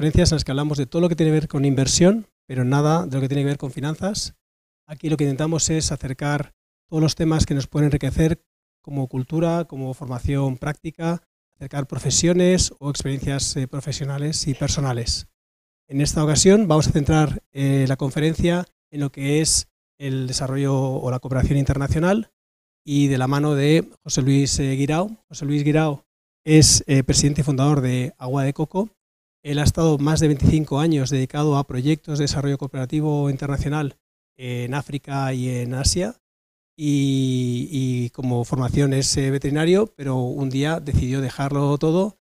en las que hablamos de todo lo que tiene que ver con inversión, pero nada de lo que tiene que ver con finanzas. Aquí lo que intentamos es acercar todos los temas que nos pueden enriquecer como cultura, como formación práctica, acercar profesiones o experiencias eh, profesionales y personales. En esta ocasión vamos a centrar eh, la conferencia en lo que es el desarrollo o la cooperación internacional y de la mano de José Luis eh, Guirao. José Luis Guirao es presidente y fundador de Agua de Coco, él ha estado más de 25 años dedicado a proyectos de desarrollo cooperativo internacional en África y en Asia. Y, como formación es eh, veterinario, pero un día decidió dejarlo todo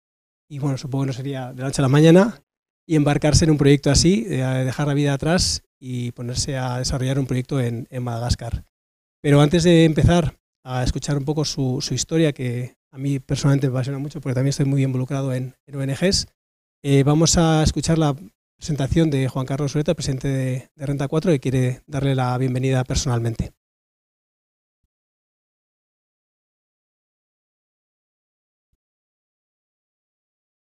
y bueno, supongo que no sería de la noche a la mañana, y embarcarse en un proyecto así, eh, dejar la vida atrás y ponerse a desarrollar un proyecto en, Madagascar. Pero antes de empezar a escuchar un poco su, historia, que a mí personalmente me apasiona mucho porque también estoy muy involucrado en ONGs, eh, vamos a escuchar la presentación de Juan Carlos Ureta, presidente de, Renta 4, que quiere darle la bienvenida personalmente.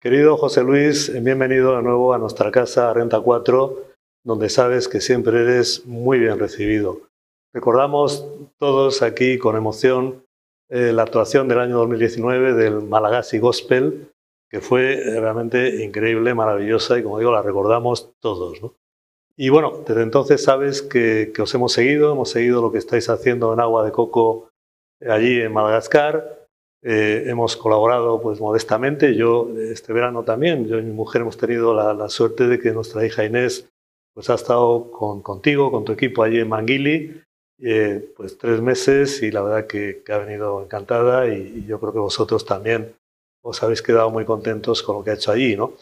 Querido José Luis, eh, bienvenido de nuevo a nuestra casa Renta 4, donde sabes que siempre eres muy bien recibido. Recordamos todos aquí con emoción eh, la actuación del año 2019 del Malagasy Gospel, que fue realmente increíble, maravillosa y como digo, la recordamos todos. Y bueno, desde entonces sabes que, os hemos seguido, hemos seguido lo que estáis haciendo en Agua de Coco eh, allí en Madagascar. Eh, hemos colaborado pues modestamente, yo eh, este verano también, yo y mi mujer hemos tenido la, suerte de que nuestra hija Inés pues ha estado contigo, con tu equipo allí en Manguili, pues tres meses y la verdad que, ha venido encantada y, yo creo que vosotros también os habéis quedado muy contentos con lo que ha hecho allí, ¿no?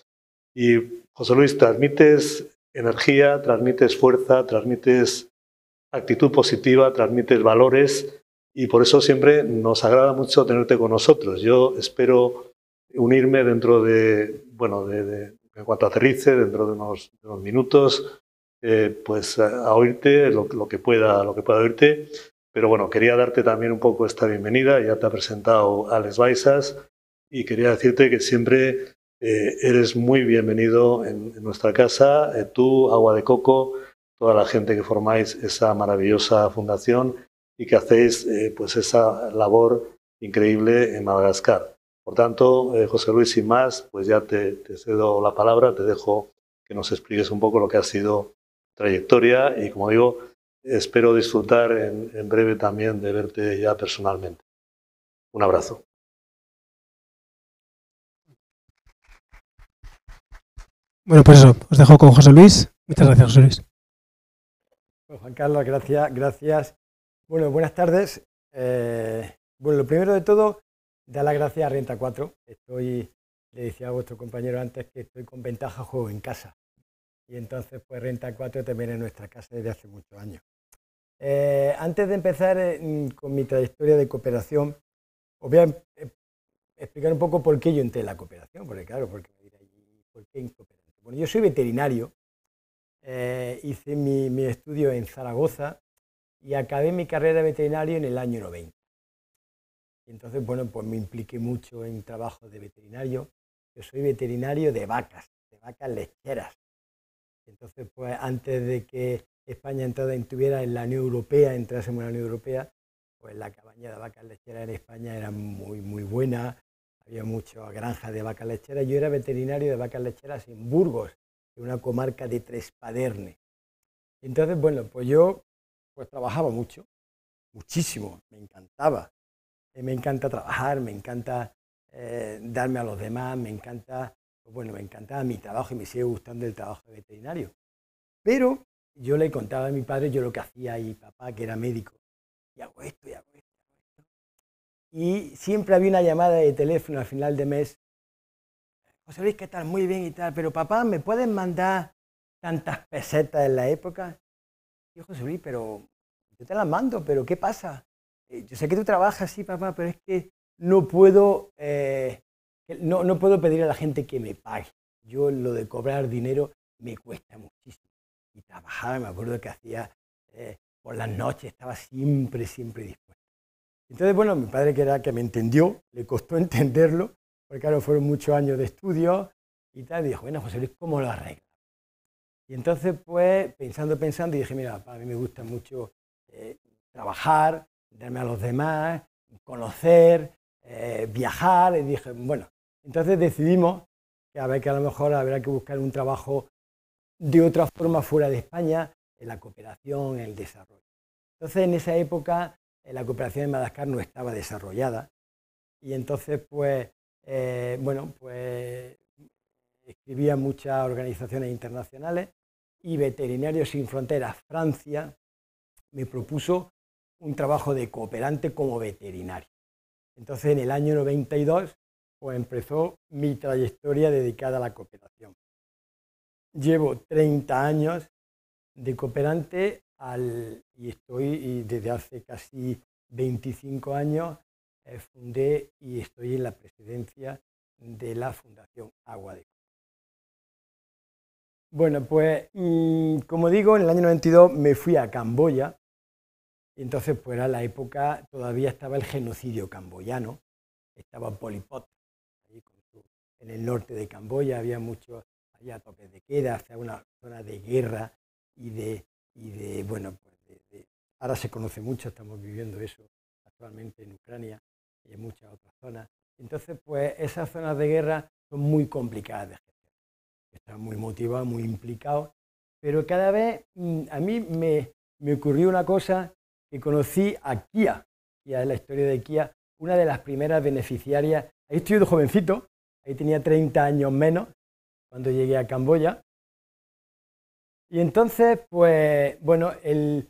Y José Luis, transmites energía, transmites fuerza, transmites actitud positiva, transmites valores y por eso siempre nos agrada mucho tenerte con nosotros. Yo espero unirme dentro de, bueno, de, en cuanto aterrice, dentro de unos, minutos, eh, pues a, oírte lo, que pueda, lo que pueda oírte. Pero bueno, quería darte también un poco esta bienvenida. Ya te ha presentado Alex Baisas y quería decirte que siempre eh, eres muy bienvenido en, nuestra casa, eh, tú, Agua de Coco, toda la gente que formáis esa maravillosa fundación y que hacéis eh, pues esa labor increíble en Madagascar. Por tanto, José Luis, sin más, pues ya te, cedo la palabra, te dejo que nos expliques un poco lo que ha sido trayectoria y, como digo, espero disfrutar en breve también de verte ya personalmente. Un abrazo. Bueno, pues eso, os dejo con José Luis. Muchas gracias, José Luis. Juan Carlos, gracias, gracias. Bueno, buenas tardes. Eh, bueno, lo primero de todo, dar las gracias a Renta 4. Estoy, le decía a vuestro compañero antes que estoy con ventaja juego en casa. Y entonces, pues Renta 4 también es nuestra casa desde hace muchos años. Eh, antes de empezar eh, con mi trayectoria de cooperación, os voy a explicar un poco por qué yo entré en la cooperación, porque claro, porque, ¿por qué cooperación? Bueno, yo soy veterinario, eh, hice mi, estudio en Zaragoza y acabé mi carrera de veterinario en el año 90. entonces, bueno, pues me impliqué mucho en trabajo de veterinario. Yo soy veterinario de vacas, de vacas lecheras. Entonces, pues antes de que España entrada estuviera en la Unión Europea, entrásemos en la Unión Europea, pues la cabaña de vacas lecheras en España era muy, muy buena, había mucha granja de vaca lecheras. Yo era veterinario de vacas lecheras en Burgos, en una comarca de Tres Padernes, Entonces, bueno, pues yo pues trabajaba mucho, muchísimo, me encantaba. Eh, me encanta trabajar, me encanta eh, darme a los demás, me encanta, pues bueno, me encantaba mi trabajo y me sigue gustando el trabajo de veterinario. Pero yo le contaba a mi padre yo lo que hacía y papá, que era médico, y hago esto, y hago y siempre había una llamada de teléfono al final de mes. José Luis, ¿qué tal? Muy bien y tal, pero papá, ¿me pueden mandar tantas pesetas en la época? Y yo, José Luis, pero yo te las mando, pero ¿qué pasa? Eh, yo sé que tú trabajas, sí, papá, pero es que no puedo, eh, no, no puedo pedir a la gente que me pague. Yo lo de cobrar dinero me cuesta muchísimo. Y trabajaba, me acuerdo que hacía eh, por las noches, estaba siempre, siempre disponible. Entonces, bueno, mi padre que era que me entendió, le costó entenderlo, porque claro, fueron muchos años de estudio y tal, y dijo, bueno, José Luis, ¿cómo lo arreglas? Y entonces, pues, pensando, pensando, dije, mira, para mí me gusta mucho eh, trabajar, darme a los demás, conocer, eh, viajar, y dije, bueno, entonces decidimos que a ver que a lo mejor habrá que buscar un trabajo de otra forma fuera de España, en la cooperación, en el desarrollo. Entonces, en esa época eh, la cooperación en Madagascar no estaba desarrollada. Y entonces, pues, eh, bueno, pues escribía muchas organizaciones internacionales y Veterinarios Sin Fronteras Francia me propuso un trabajo de cooperante como veterinario. Entonces, en el año 92, pues empezó mi trayectoria dedicada a la cooperación. Llevo 30 años de cooperante y estoy desde hace casi 25 años, eh, fundé y estoy en la presidencia de la Fundación Agua de Bueno, pues mm, como digo, en el año 92 me fui a Camboya, y entonces pues era la época, todavía estaba el genocidio camboyano, estaba Polipot, en el norte de Camboya había muchos, había toques de queda, hacía una zona de guerra y de, y de, bueno, pues ahora se conoce mucho, estamos viviendo eso actualmente en Ucrania y en muchas otras zonas. Entonces, pues esas zonas de guerra son muy complicadas de gestionar. Están muy motivados, muy implicados, pero cada vez mm, a mí me, me ocurrió una cosa que conocí a Kia, y es la historia de Kia, una de las primeras beneficiarias. Ahí estoy de jovencito, ahí tenía 30 años menos cuando llegué a Camboya, y entonces, pues, bueno, el,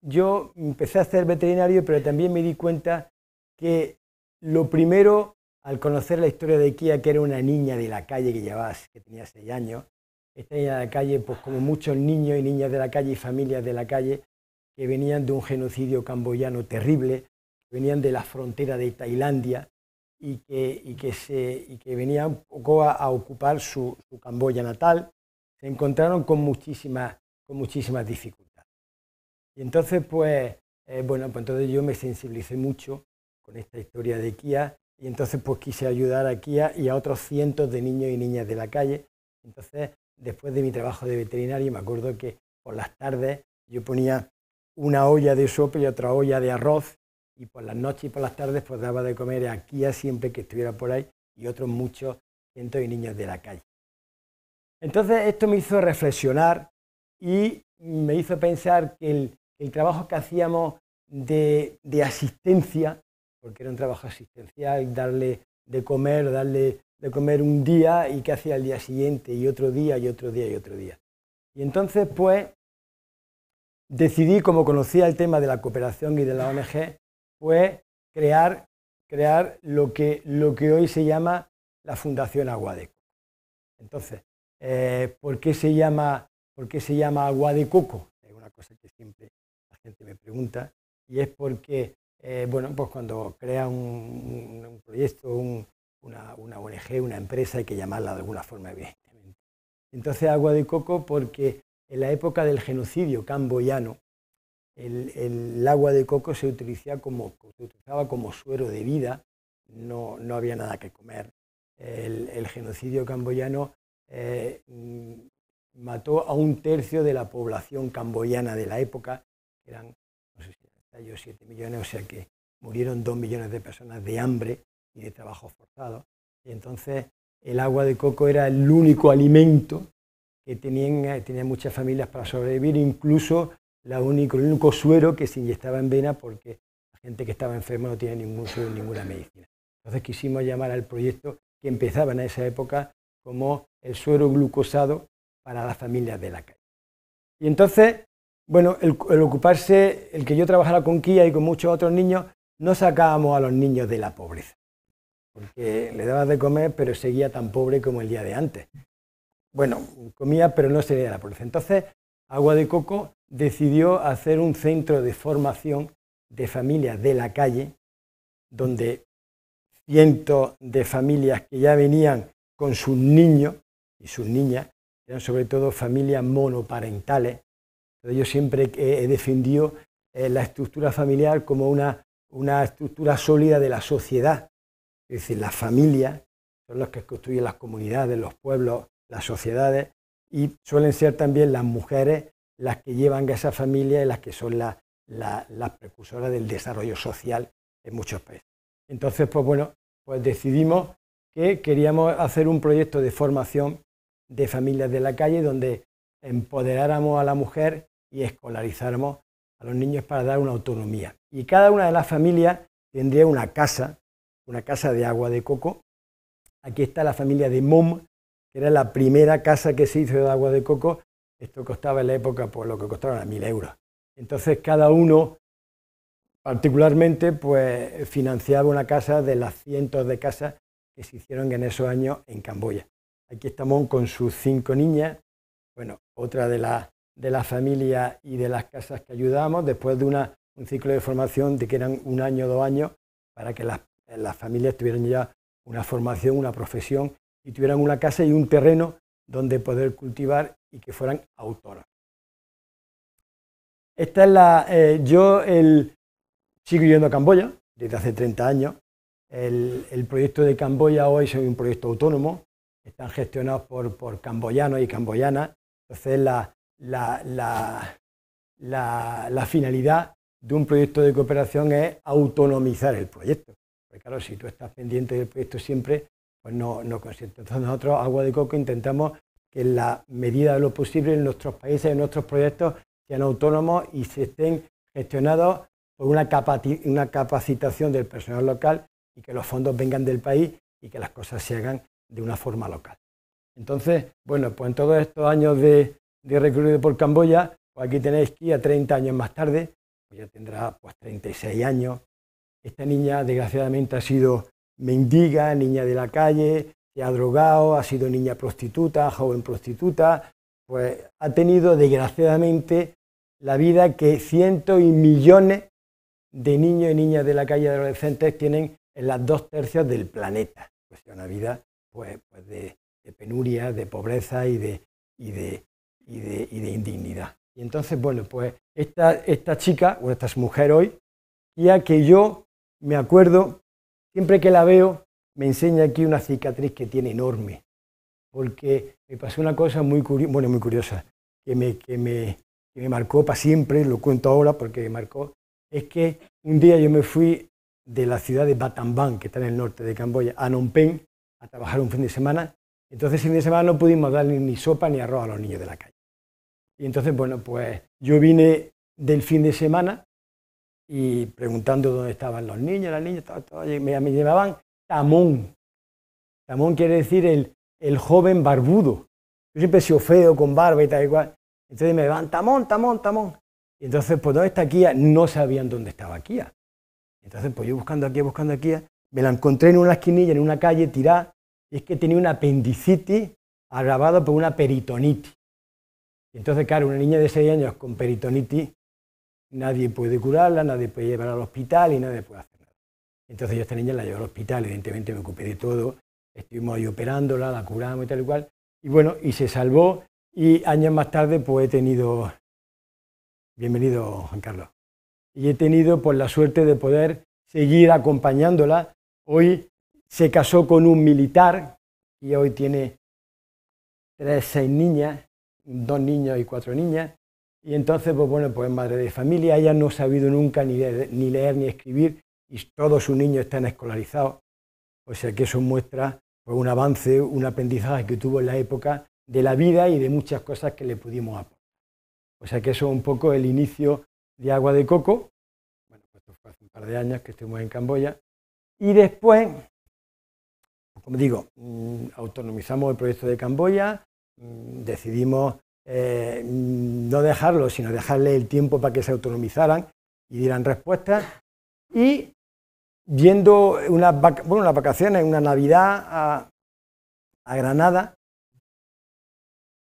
yo empecé a ser veterinario, pero también me di cuenta que lo primero, al conocer la historia de Kia, que era una niña de la calle que llevaba, que tenía seis años, esta niña de la calle, pues como muchos niños y niñas de la calle y familias de la calle, que venían de un genocidio camboyano terrible, que venían de la frontera de Tailandia y que, y que, se, y que venían poco a, a ocupar su, su Camboya natal se encontraron con muchísimas, con dificultades. Y entonces, pues, eh, bueno, pues entonces yo me sensibilicé mucho con esta historia de Kia y entonces pues quise ayudar a Kia y a otros cientos de niños y niñas de la calle. Entonces, después de mi trabajo de veterinario, me acuerdo que por las tardes yo ponía una olla de sopa y otra olla de arroz y por las noches y por las tardes pues daba de comer a Kia siempre que estuviera por ahí y otros muchos cientos de niños de la calle. Entonces esto me hizo reflexionar y me hizo pensar que el, trabajo que hacíamos de, asistencia, porque era un trabajo asistencial, darle de comer, darle de comer un día y qué hacía el día siguiente y otro día y otro día y otro día. Y entonces pues decidí, como conocía el tema de la cooperación y de la ONG, pues crear, crear lo, que, lo que hoy se llama la Fundación Aguadeco. Entonces, eh, ¿por, qué se llama, ¿por qué se llama agua de coco? Es una cosa que siempre la gente me pregunta y es porque, eh, bueno, pues cuando crea un, proyecto, una, ONG, una empresa, hay que llamarla de alguna forma, evidentemente. Entonces, agua de coco porque en la época del genocidio camboyano, el, agua de coco se utilizaba como, suero de vida, no, había nada que comer. el genocidio camboyano eh, mm, mató a un tercio de la población camboyana de la época, eran, no sé si yo, 7 millones, o sea que murieron 2 millones de personas de hambre y de trabajo forzado. Y entonces el agua de coco era el único alimento que tenían, eh, muchas familias para sobrevivir, incluso la el único suero que se inyectaba en vena porque la gente que estaba enferma no tenía ningún suero, ninguna medicina. Entonces quisimos llamar al proyecto que empezaba en esa época como el suero glucosado para las familias de la calle. Y entonces, bueno, el, ocuparse, el que yo trabajara con Kia y con muchos otros niños, no sacábamos a los niños de la pobreza, porque le daba de comer, pero seguía tan pobre como el día de antes. Bueno, comía, pero no seguía de la pobreza. Entonces, Agua de Coco decidió hacer un centro de formación de familias de la calle, donde cientos de familias que ya venían con sus niños y sus niñas, eran sobre todo familias monoparentales. yo siempre he defendido eh, la estructura familiar como una, estructura sólida de la sociedad. Es decir, las familias son las que construyen las comunidades, los pueblos, las sociedades y suelen ser también las mujeres las que llevan a esa familia y las que son las precursoras del desarrollo social en muchos países. Entonces, pues bueno, pues decidimos que queríamos hacer un proyecto de formación de familias de la calle donde empoderáramos a la mujer y escolarizáramos a los niños para dar una autonomía. Y cada una de las familias tendría una casa, una casa de agua de coco. Aquí está la familia de Mom, que era la primera casa que se hizo de agua de coco. Esto costaba en la época por pues, lo que costaba a mil euros. Entonces cada uno particularmente pues financiaba una casa de las cientos de casas que se hicieron en esos años en Camboya. Aquí estamos con sus cinco niñas, bueno, otra de las de la familia y de las casas que ayudamos, después de un ciclo de formación de que eran un año, o dos años, para que las, familias tuvieran ya una formación, una profesión y tuvieran una casa y un terreno donde poder cultivar y que fueran autoras. Esta es la. Eh, yo el, sigo yendo a Camboya desde hace 30 años. El, el proyecto de Camboya hoy es un proyecto autónomo, están gestionados por, por camboyanos y camboyanas. Entonces, la, la, la, la, finalidad de un proyecto de cooperación es autonomizar el proyecto. Porque claro, si tú estás pendiente del proyecto siempre, pues no, no Entonces, nosotros, Agua de Coco, intentamos que en la medida de lo posible en nuestros países, en nuestros proyectos, sean autónomos y se estén gestionados por una, capacitación del personal local y que los fondos vengan del país y que las cosas se hagan de una forma local. Entonces, bueno, pues en todos estos años de, de recorrido por Camboya, pues aquí tenéis que a 30 años más tarde, pues ya tendrá pues 36 años. Esta niña desgraciadamente ha sido mendiga, niña de la calle, se ha drogado, ha sido niña prostituta, joven prostituta, pues ha tenido desgraciadamente la vida que cientos y millones de niños y niñas de la calle adolescentes tienen en las dos tercias del planeta. Pues una vida pues, pues de, penuria, de pobreza y de, de, indignidad. Y entonces, bueno, pues esta, esta chica, o esta mujer hoy, ya que yo me acuerdo, siempre que la veo, me enseña aquí una cicatriz que tiene enorme, porque me pasó una cosa muy, curiosa, bueno, muy curiosa, que me, que me, que me marcó para siempre, lo cuento ahora porque me marcó, es que un día yo me fui de la ciudad de Batambang, que está en el norte de Camboya, a Phnom Penh, a trabajar un fin de semana. Entonces, fin de semana no pudimos dar ni sopa ni arroz a los niños de la calle. Y entonces, bueno, pues yo vine del fin de semana y preguntando dónde estaban los niños, las niñas, me, llevaban llamaban Tamón. Tamón quiere decir el, joven barbudo. Yo siempre he sido feo, con barba y tal y cual. Entonces me van Tamón, Tamón, Tamón. Y entonces, pues, ¿dónde está Kia? No sabían dónde estaba Kia. Entonces, pues yo buscando aquí, buscando aquí, me la encontré en una esquinilla, en una calle, tirada, y es que tenía una apendicitis agravada por una peritonitis. Entonces, claro, una niña de seis años con peritonitis, nadie puede curarla, nadie puede llevarla al hospital y nadie puede hacer nada. Entonces yo a esta niña la llevé al hospital, evidentemente me ocupé de todo, estuvimos ahí operándola, la curamos y tal y cual, y bueno, y se salvó, y años más tarde pues he tenido... Bienvenido, Juan Carlos y he tenido por pues, la suerte de poder seguir acompañándola. Hoy se casó con un militar y hoy tiene tres, seis niñas, dos niños y cuatro niñas. Y entonces, pues bueno, pues madre de familia, ella no ha sabido nunca ni leer, ni escribir y todos sus niños están escolarizados. O sea que eso muestra pues, un avance, un aprendizaje que tuvo en la época de la vida y de muchas cosas que le pudimos aportar. O sea que eso es un poco el inicio de agua de coco. Bueno, pues esto fue hace un par de años que estuvimos en Camboya. Y después, como digo, mm, autonomizamos el proyecto de Camboya, mm, decidimos eh, mm, no dejarlo, sino dejarle el tiempo para que se autonomizaran y dieran respuestas. Y viendo una vacación, bueno, una Navidad a, a, Granada,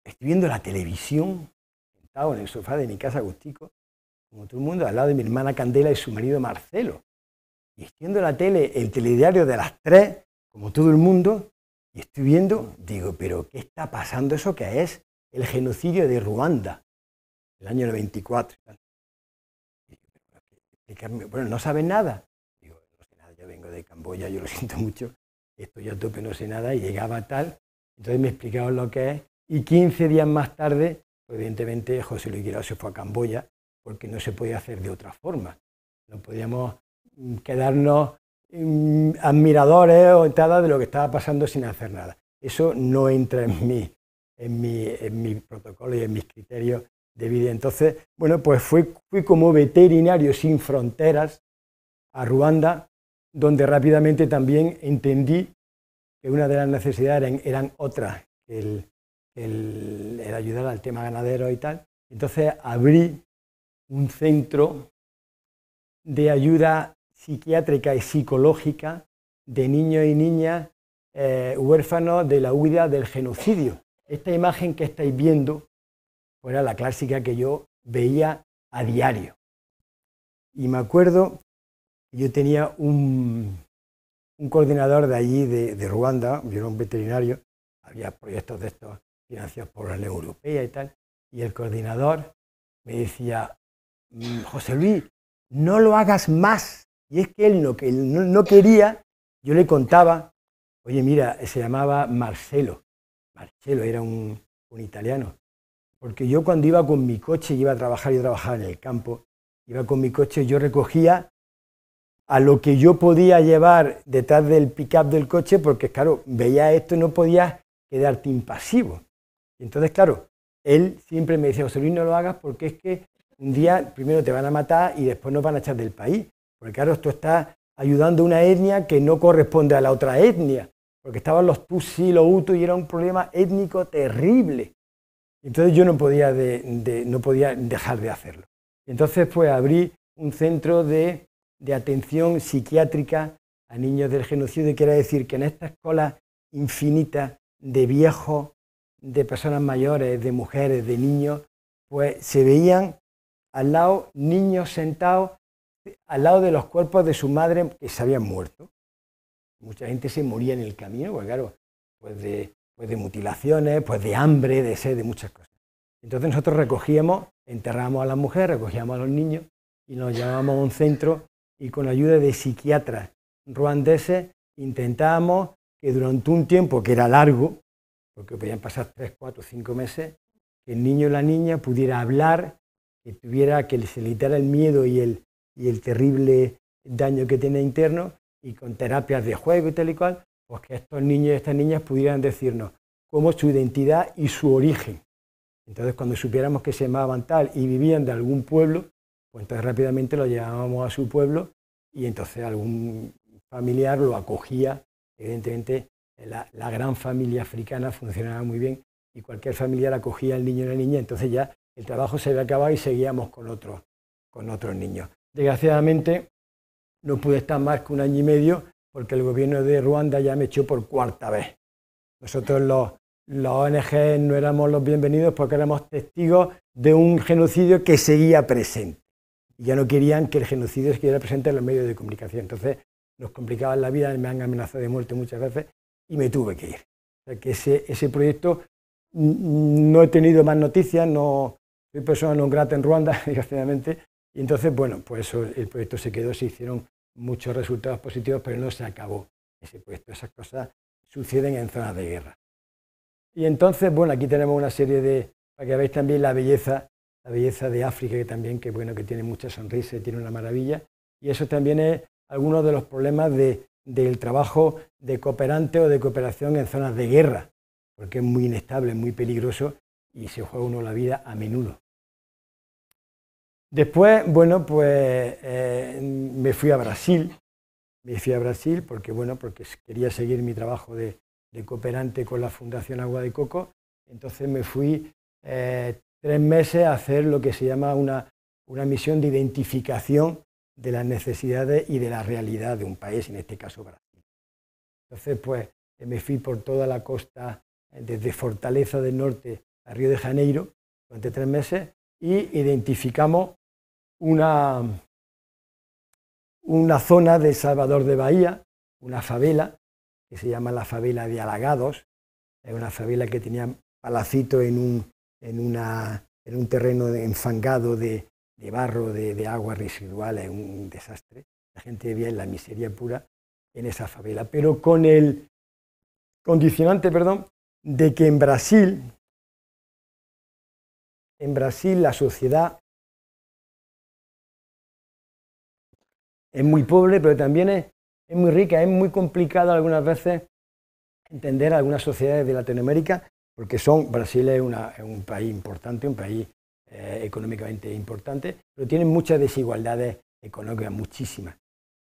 estoy viendo la televisión, sentado en el sofá de mi casa, Agustico, como todo el mundo, al lado de mi hermana Candela y su marido Marcelo. Y estoy la tele, el telediario de las tres, como todo el mundo, y estoy viendo, digo, pero ¿qué está pasando eso que es el genocidio de Ruanda, el año 94? Bueno, no saben nada. Digo, no sé nada, yo vengo de Camboya, yo lo siento mucho, estoy a tope, no sé nada, y llegaba tal. Entonces me explicaron lo que es, y 15 días más tarde, evidentemente, José Luis Guirao se fue a Camboya porque no se podía hacer de otra forma. No podíamos mm, quedarnos mm, admiradores o entradas de lo que estaba pasando sin hacer nada. Eso no entra en mi, en mi, protocolo y en mis criterios de vida. Entonces, bueno, pues fui, como veterinario sin fronteras a Ruanda, donde rápidamente también entendí que una de las necesidades eran, otras, el, el, el, ayudar al tema ganadero y tal. Entonces abrí un centro de ayuda psiquiátrica y psicológica de niños y niñas eh, huérfanos de la huida del genocidio. Esta imagen que estáis viendo era la clásica que yo veía a diario. Y me acuerdo, yo tenía un, coordinador de allí, de, Ruanda, yo era un veterinario, había proyectos de estos financiados por la Unión Europea y tal, y el coordinador me decía, José Luis, no lo hagas más. Y es que él no, que no, quería, yo le contaba, oye, mira, se llamaba Marcelo. Marcelo era un, italiano. Porque yo cuando iba con mi coche, iba a trabajar, yo trabajaba en el campo, iba con mi coche, yo recogía a lo que yo podía llevar detrás del pick-up del coche, porque claro, veía esto y no podía quedarte impasivo. entonces, claro, él siempre me decía, José Luis, no lo hagas porque es que un día primero te van a matar y después nos van a echar del país. Porque claro, tú estás ayudando a una etnia que no corresponde a la otra etnia. Porque estaban los Tutsi, los Hutus y era un problema étnico terrible. Entonces yo no podía, no podía dejar de hacerlo. Entonces pues abrí un centro de, atención psiquiátrica a niños del genocidio y quiero decir que en esta escuela infinita de viejos, de personas mayores, de mujeres, de niños, pues se veían al lado niños sentados, al lado de los cuerpos de su madre que se habían muerto. Mucha gente se moría en el camino, pues claro, de, pues de mutilaciones, pues de hambre, de sed, de muchas cosas. Entonces nosotros recogíamos, enterramos a las mujeres, recogíamos a los niños y nos llevábamos a un centro y con ayuda de psiquiatras ruandeses intentábamos que durante un tiempo que era largo, porque podían pasar 3, 4, cinco meses, que el niño y la niña pudiera hablar que tuviera, que se el miedo y el, y el terrible daño que tiene interno, y con terapias de juego y tal y cual, pues que estos niños y estas niñas pudieran decirnos cómo su identidad y su origen. Entonces, cuando supiéramos que se llamaban tal y vivían de algún pueblo, pues entonces rápidamente lo llevábamos a su pueblo y entonces algún familiar lo acogía. Evidentemente, la, gran familia africana funcionaba muy bien y cualquier familiar acogía al niño y a la niña, entonces ya el trabajo se había acabado y seguíamos con otros con niños. Desgraciadamente no pude estar más que un año y medio porque el gobierno de Ruanda ya me echó por cuarta vez. Nosotros los, ONG no éramos los bienvenidos porque éramos testigos de un genocidio que seguía presente. Y ya no querían que el genocidio siguiera presente en los medios de comunicación. Entonces nos complicaban la vida, me han amenazado de muerte muchas veces y me tuve que ir. O sea que ese, ese proyecto no he tenido más noticias, no, soy persona non grata en Ruanda, desgraciadamente, y entonces, bueno, pues el proyecto se quedó, se hicieron muchos resultados positivos, pero no se acabó ese proyecto. Esas cosas suceden en zonas de guerra. Y entonces, bueno, aquí tenemos una serie de, para que veáis también la belleza, la belleza de África, que también, que bueno, que tiene muchas sonrisas, tiene una maravilla. Y eso también es alguno de los problemas del trabajo de cooperante o de cooperación en zonas de guerra, porque es muy inestable, muy peligroso y se juega uno la vida a menudo. Después, bueno, pues eh, me fui a Brasil, me fui a Brasil porque, bueno, porque quería seguir mi trabajo de, cooperante con la Fundación Agua de Coco, entonces me fui eh, tres meses a hacer lo que se llama una, una misión de identificación de las necesidades y de la realidad de un país, en este caso Brasil. Entonces, pues me fui por toda la costa, eh, desde Fortaleza del Norte a Río de Janeiro, durante tres meses, y identificamos una, una zona de Salvador de Bahía, una favela, que se llama la favela de Alagados, es una favela que tenía palacito en un, terreno enfangado de, barro, de, agua residual, es un desastre. La gente vivía en la miseria pura en esa favela, pero con el condicionante, perdón, de que en Brasil, en Brasil la sociedad es muy pobre, pero también es, muy rica. Es muy complicado algunas veces entender algunas sociedades de Latinoamérica, porque son, Brasil es, un país importante, un país eh, económicamente importante, pero tiene muchas desigualdades económicas, muchísimas.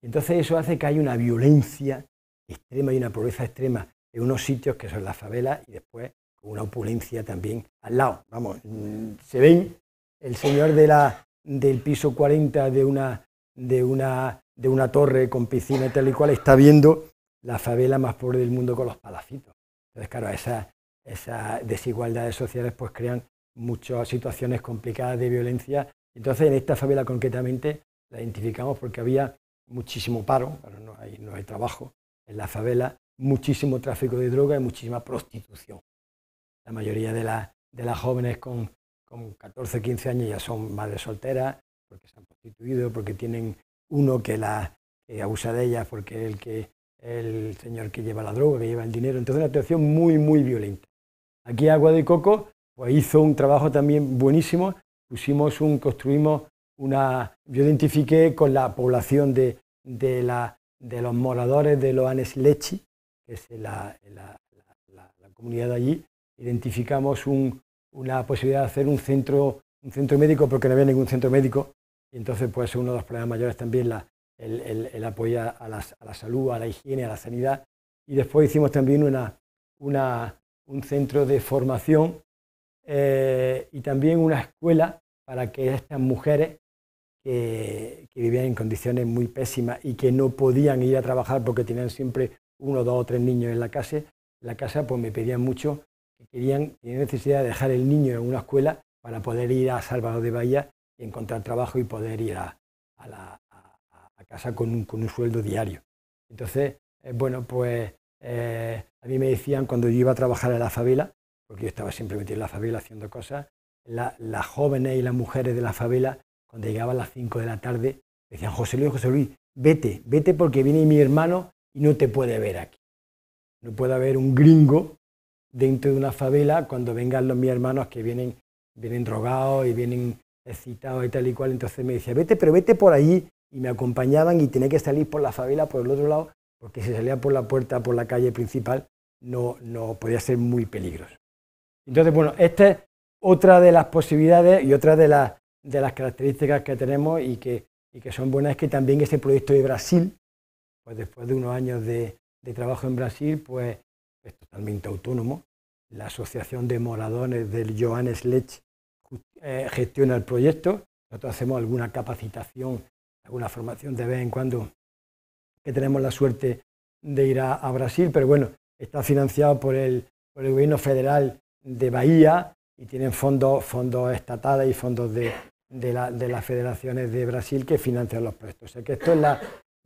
Entonces eso hace que haya una violencia extrema y una pobreza extrema en unos sitios que son las favelas y después una opulencia también al lado. Vamos, mm, se ven el señor del piso 40 de una de una, torre con piscina y tal y cual, está viendo la favela más pobre del mundo con los palacitos. Entonces, claro, esas, desigualdades sociales pues crean muchas situaciones complicadas de violencia. Entonces, en esta favela concretamente la identificamos porque había muchísimo paro, no, hay, no hay trabajo en la favela, muchísimo tráfico de droga y muchísima prostitución. La mayoría de, las jóvenes con, con 14, 15 años ya son madres solteras, porque se han prostituido, porque tienen uno que la abusa de ellas, porque el que el señor que lleva la droga, que lleva el dinero. Entonces, una situación muy, muy violenta. Aquí Agua de Coco pues, hizo un trabajo también buenísimo. Pusimos un, construimos una. Yo identifiqué con la población de, de, la, de los moradores de Loanes Lechi, que es la, la, comunidad de allí, identificamos una posibilidad de hacer un centro, un centro médico, porque no había ningún centro médico, y entonces pues uno de los problemas mayores también el, apoyo a, la salud, a la higiene, a la sanidad. Y después hicimos también una, un centro de formación eh, y también una escuela para que estas mujeres que, vivían en condiciones muy pésimas y que no podían ir a trabajar porque tenían siempre uno, dos o tres niños en la casa, la casa pues me pedían mucho que querían, tenían necesidad de dejar el niño en una escuela para poder ir a Salvador de Bahía encontrar trabajo y poder ir a, la, casa con un, sueldo diario. Entonces, eh, bueno, pues eh, a mí me decían cuando yo iba a trabajar en la favela, porque yo estaba siempre metido en la favela haciendo cosas, las jóvenes y las mujeres de la favela, cuando llegaban a las 5 de la tarde, decían, José Luis, José Luis, vete, vete porque viene mi hermano y no te puede ver aquí. No puede haber un gringo dentro de una favela cuando vengan los mis hermanos que vienen, vienen drogados y vienen excitado y tal y cual, entonces me decía, vete, pero vete por allí, y me acompañaban y tenía que salir por la favela, por el otro lado, porque si salía por la puerta, por la calle principal, no, no podía ser muy peligroso. Entonces, bueno, esta es otra de las posibilidades y otra de las, de las características que tenemos y que, y que son buenas, es que también este proyecto de Brasil, pues después de unos años de, de trabajo en Brasil, pues es totalmente autónomo. La Asociación de Moradores del Johannes Lech eh, gestiona el proyecto. Nosotros hacemos alguna capacitación, alguna formación de vez en cuando, que tenemos la suerte de ir a, Brasil, pero bueno, está financiado por el, gobierno federal de Bahía y tienen fondos, fondos estatales y fondos de, las federaciones de Brasil que financian los proyectos. O sea que esto es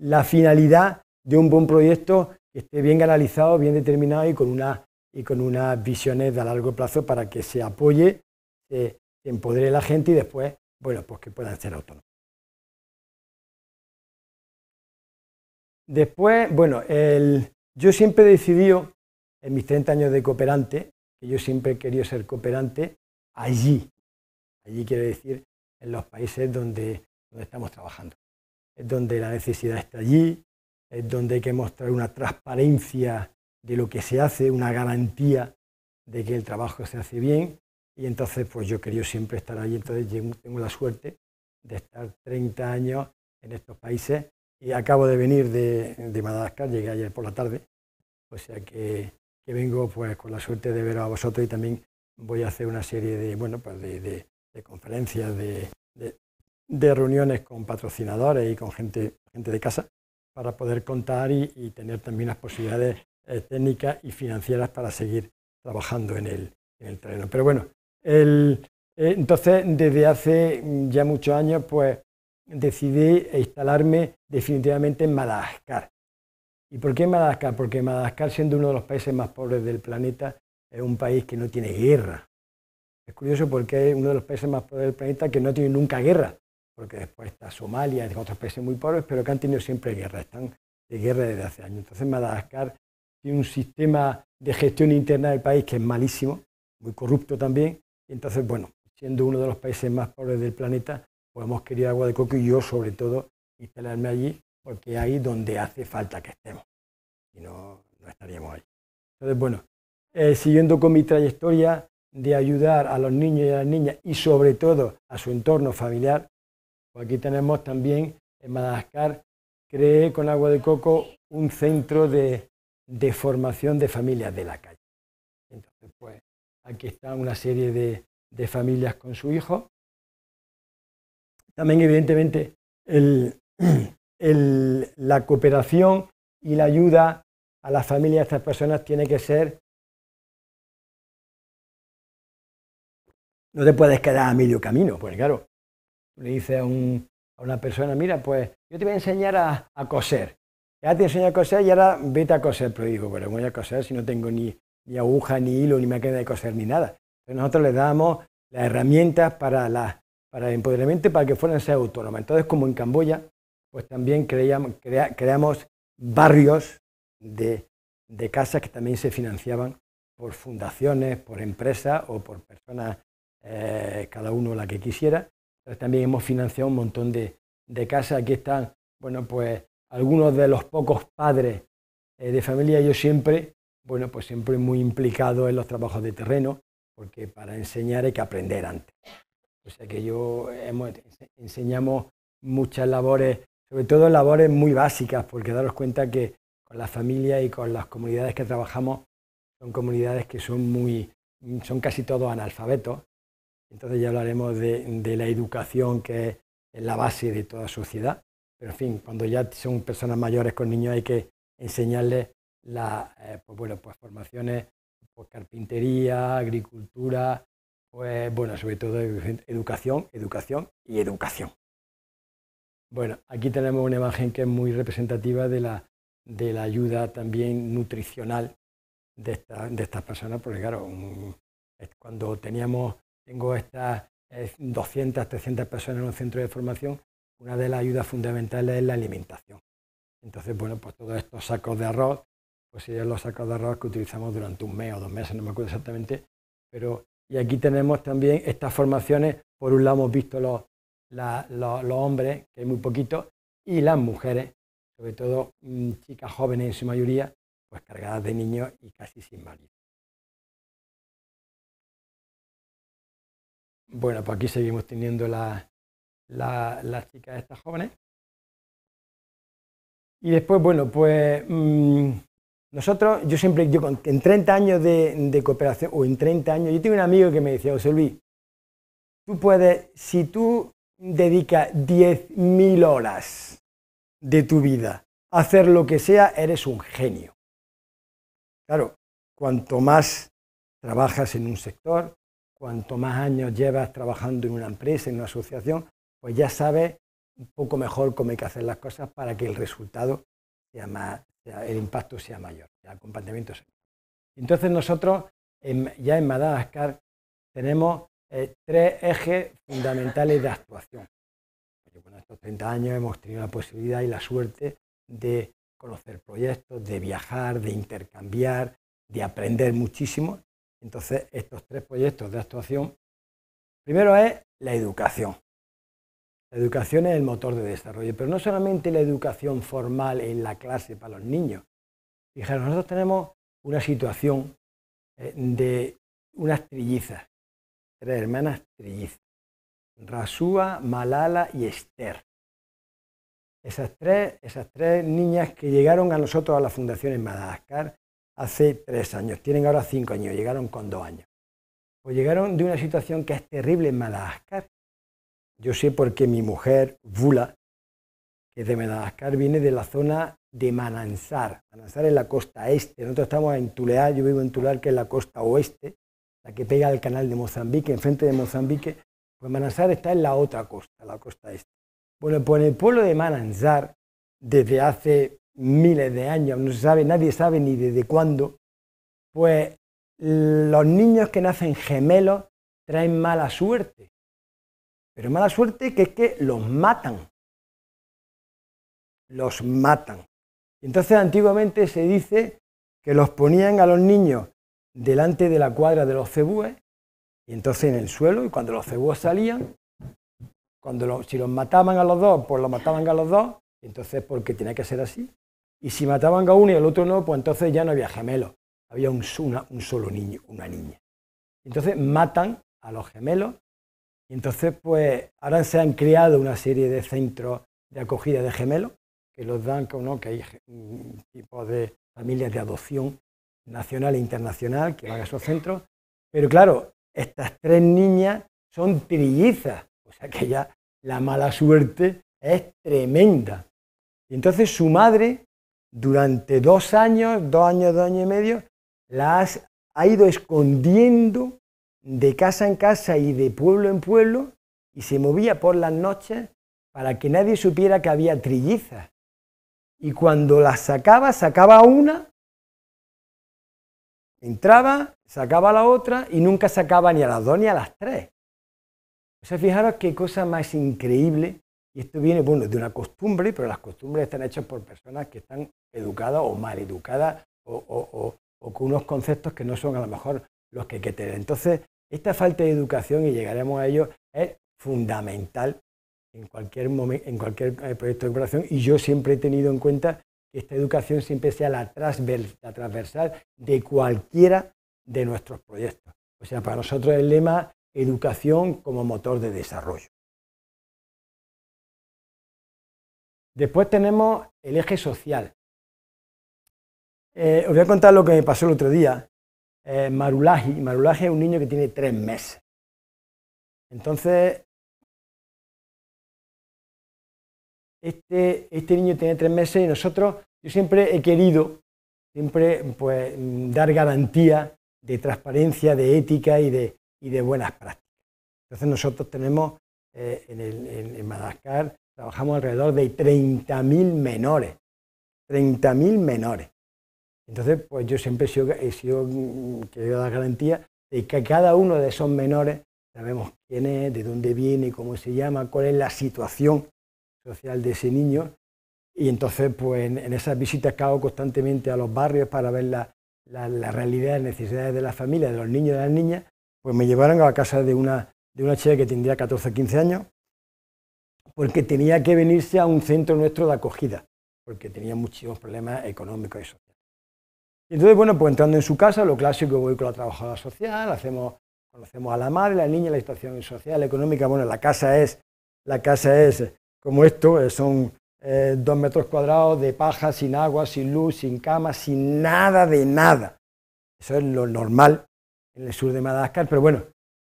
la, finalidad de un buen proyecto que esté bien analizado, bien determinado y con, una, unas visiones de a largo plazo para que se apoye, que empodere a la gente y después, bueno, pues que puedan ser autónomos. Después, bueno, yo siempre he decidido, en mis 30 años de cooperante, que yo siempre he querido ser cooperante allí. Allí quiere decir en los países donde, donde estamos trabajando. Es donde la necesidad está allí, es donde hay que mostrar una transparencia de lo que se hace, una garantía de que el trabajo se hace bien y entonces, pues yo quería siempre estar ahí. Entonces, tengo la suerte de estar 30 años en estos países y acabo de venir de, Madagascar, llegué ayer por la tarde. O sea que, vengo pues con la suerte de ver a vosotros y también voy a hacer una serie de, bueno, pues de, conferencias, de, reuniones con patrocinadores y con gente, gente de casa para poder contar y, tener también las posibilidades eh, técnicas y financieras para seguir trabajando en el, en el terreno. Pero bueno, eh, entonces, desde hace ya muchos años, pues decidí instalarme definitivamente en Madagascar. ¿Y por qué en Madagascar? Porque Madagascar, siendo uno de los países más pobres del planeta, es un país que no tiene guerra. Es curioso porque es uno de los países más pobres del planeta que no tiene nunca guerra, porque después está Somalia, y otros países muy pobres, pero que han tenido siempre guerra, están de guerra desde hace años. Entonces Madagascar tiene un sistema de gestión interna del país que es malísimo, muy corrupto también, y entonces, bueno, siendo uno de los países más pobres del planeta, podemos hemos agua de coco y yo, sobre todo, instalarme allí, porque ahí donde hace falta que estemos. Y no, no estaríamos allí. Entonces, bueno, eh, siguiendo con mi trayectoria de ayudar a los niños y a las niñas y sobre todo a su entorno familiar, pues aquí tenemos también en Madagascar, creé con agua de coco un centro de, de formación de familias de la calle. Entonces, pues Aquí está una serie de, familias con su hijo. También, evidentemente, la cooperación y la ayuda a las familias de estas personas tiene que ser... No te puedes quedar a medio camino, porque claro, le dices a, una persona, mira, pues yo te voy a enseñar a, coser. Ya te enseñé a coser y ahora vete a coser, pero digo, bueno voy a coser si no tengo ni, ni aguja, ni hilo, ni máquina de coser, ni nada. Entonces nosotros les dábamos las herramientas para, la, el empoderamiento para que fueran ser autónomas. Entonces, como en Camboya, pues también creamos, barrios de, de casas que también se financiaban por fundaciones, por empresas o por personas, eh, cada uno la que quisiera. Entonces también hemos financiado un montón de, de casas. Aquí están, bueno, pues algunos de los pocos padres eh, de familia. Yo siempre bueno, pues siempre muy implicado en los trabajos de terreno, porque para enseñar hay que aprender antes. O sea que yo enseñamos muchas labores, sobre todo labores muy básicas, porque daros cuenta que con la familia y con las comunidades que trabajamos son comunidades que son muy, son casi todos analfabetos. Entonces ya hablaremos de la educación que es la base de toda sociedad. Pero en fin, cuando ya son personas mayores con niños hay que enseñarles la, eh, pues, pues formaciones, pues carpintería, agricultura, pues bueno, sobre todo educación, educación y educación. Bueno, aquí tenemos una imagen que es muy representativa de la, ayuda también nutricional de, de estas personas, porque claro, cuando teníamos, tengo estas 200, 300 personas en un centro de formación, una de las ayudas fundamentales es la alimentación. Entonces, bueno, pues todos estos sacos de arroz pues ella lo ha de arroz que utilizamos durante un mes o dos meses, no me acuerdo exactamente, pero y aquí tenemos también estas formaciones, por un lado hemos visto los, los, hombres, que hay muy poquitos, y las mujeres, sobre todo mm, chicas jóvenes en su mayoría, pues cargadas de niños y casi sin marido. Bueno, pues aquí seguimos teniendo las chicas estas jóvenes. Y después, bueno, pues mm, nosotros, yo siempre, yo en 30 años de, de, cooperación, o en 30 años, yo tengo un amigo que me decía, José Luis, tú puedes, si tú dedicas 10.000 horas de tu vida a hacer lo que sea, eres un genio. Claro, cuanto más trabajas en un sector, cuanto más años llevas trabajando en una empresa, en una asociación, pues ya sabes un poco mejor cómo hay que hacer las cosas para que el resultado sea más, el impacto sea mayor, el acompañamiento sea mayor. Entonces nosotros ya en Madagascar tenemos eh, tres ejes fundamentales de actuación. Bueno, estos 30 años hemos tenido la posibilidad y la suerte de conocer proyectos, de viajar, de intercambiar, de aprender muchísimo. Entonces, estos tres proyectos de actuación, primero es la educación. La educación es el motor de desarrollo, pero no solamente la educación formal en la clase para los niños. Fijaros, nosotros tenemos una situación eh, de unas trillizas, tres hermanas trillizas, Rasúa, Malala y Esther. Esas tres, esas tres niñas que llegaron a nosotros a la Fundación en Madagascar hace tres años, tienen ahora cinco años, llegaron con dos años. O pues llegaron de una situación que es terrible en Madagascar, yo sé porque mi mujer, Vula, que es de Madagascar, viene de la zona de Mananzar. Mananzar es la costa este. Nosotros estamos en Tulear, yo vivo en Tulear, que es la costa oeste, la que pega al canal de Mozambique, enfrente de Mozambique. Pues Mananzar está en la otra costa, la costa este. Bueno, pues en el pueblo de Mananzar, desde hace miles de años, no se sabe, nadie sabe ni desde cuándo, pues los niños que nacen gemelos traen mala suerte. Pero mala suerte que es que los matan. Los matan. Entonces antiguamente se dice que los ponían a los niños delante de la cuadra de los cebúes, y entonces en el suelo, y cuando los cebúes salían, cuando los, si los mataban a los dos, pues los mataban a los dos, entonces porque tenía que ser así. Y si mataban a uno y al otro no, pues entonces ya no había gemelos, había un, un solo niño, una niña. Entonces matan a los gemelos y entonces, pues ahora se han creado una serie de centros de acogida de gemelos que los dan, ¿no? que hay un mm, tipo de familias de adopción nacional e internacional que van a esos centros. Pero claro, estas tres niñas son trillizas, o sea que ya la mala suerte es tremenda. Y entonces su madre, durante dos años, dos años, dos años y medio, las ha ido escondiendo de casa en casa y de pueblo en pueblo y se movía por las noches para que nadie supiera que había trillizas. Y cuando las sacaba, sacaba una, entraba, sacaba la otra y nunca sacaba ni a las dos ni a las tres. O sea, fijaros qué cosa más increíble. Y esto viene, bueno, de una costumbre, pero las costumbres están hechas por personas que están educadas o mal educadas o, con unos conceptos que no son a lo mejor los que hay que Entonces, esta falta de educación, y llegaremos a ello, es fundamental en cualquier, eh, proyecto de cooperación y yo siempre he tenido en cuenta que esta educación siempre sea la, transversal, de cualquiera de nuestros proyectos. O sea, para nosotros el lema educación como motor de desarrollo. Después tenemos el eje social. Eh, os voy a contar lo que me pasó el otro día eh, marulaji. es un niño que tiene tres meses. Entonces, este, este, niño tiene tres meses y nosotros, yo siempre he querido, siempre pues, dar garantía de transparencia, de ética y de, buenas prácticas. Entonces nosotros tenemos eh, en, en, Madagascar, trabajamos alrededor de 30.000 menores, 30.000 menores. Entonces, pues yo siempre he sido, mm, la garantía de que cada uno de esos menores sabemos quién es, de dónde viene, cómo se llama, cuál es la situación social de ese niño. Y entonces, pues en, esas visitas que hago constantemente a los barrios para ver la, la, realidad, las necesidades de la familia, de los niños y de las niñas, pues me llevaron a la casa de una, de una chica que tendría 14 o 15 años, porque tenía que venirse a un centro nuestro de acogida, porque tenía muchísimos problemas económicos. Eso entonces, bueno, pues entrando en su casa, lo clásico, voy con la trabajadora social, hacemos, conocemos a la madre, la niña, la situación social, económica, bueno, la casa es, la casa es como esto, eh, son eh, dos metros cuadrados de paja, sin agua, sin luz, sin cama, sin nada de nada. Eso es lo normal en el sur de Madagascar, pero bueno,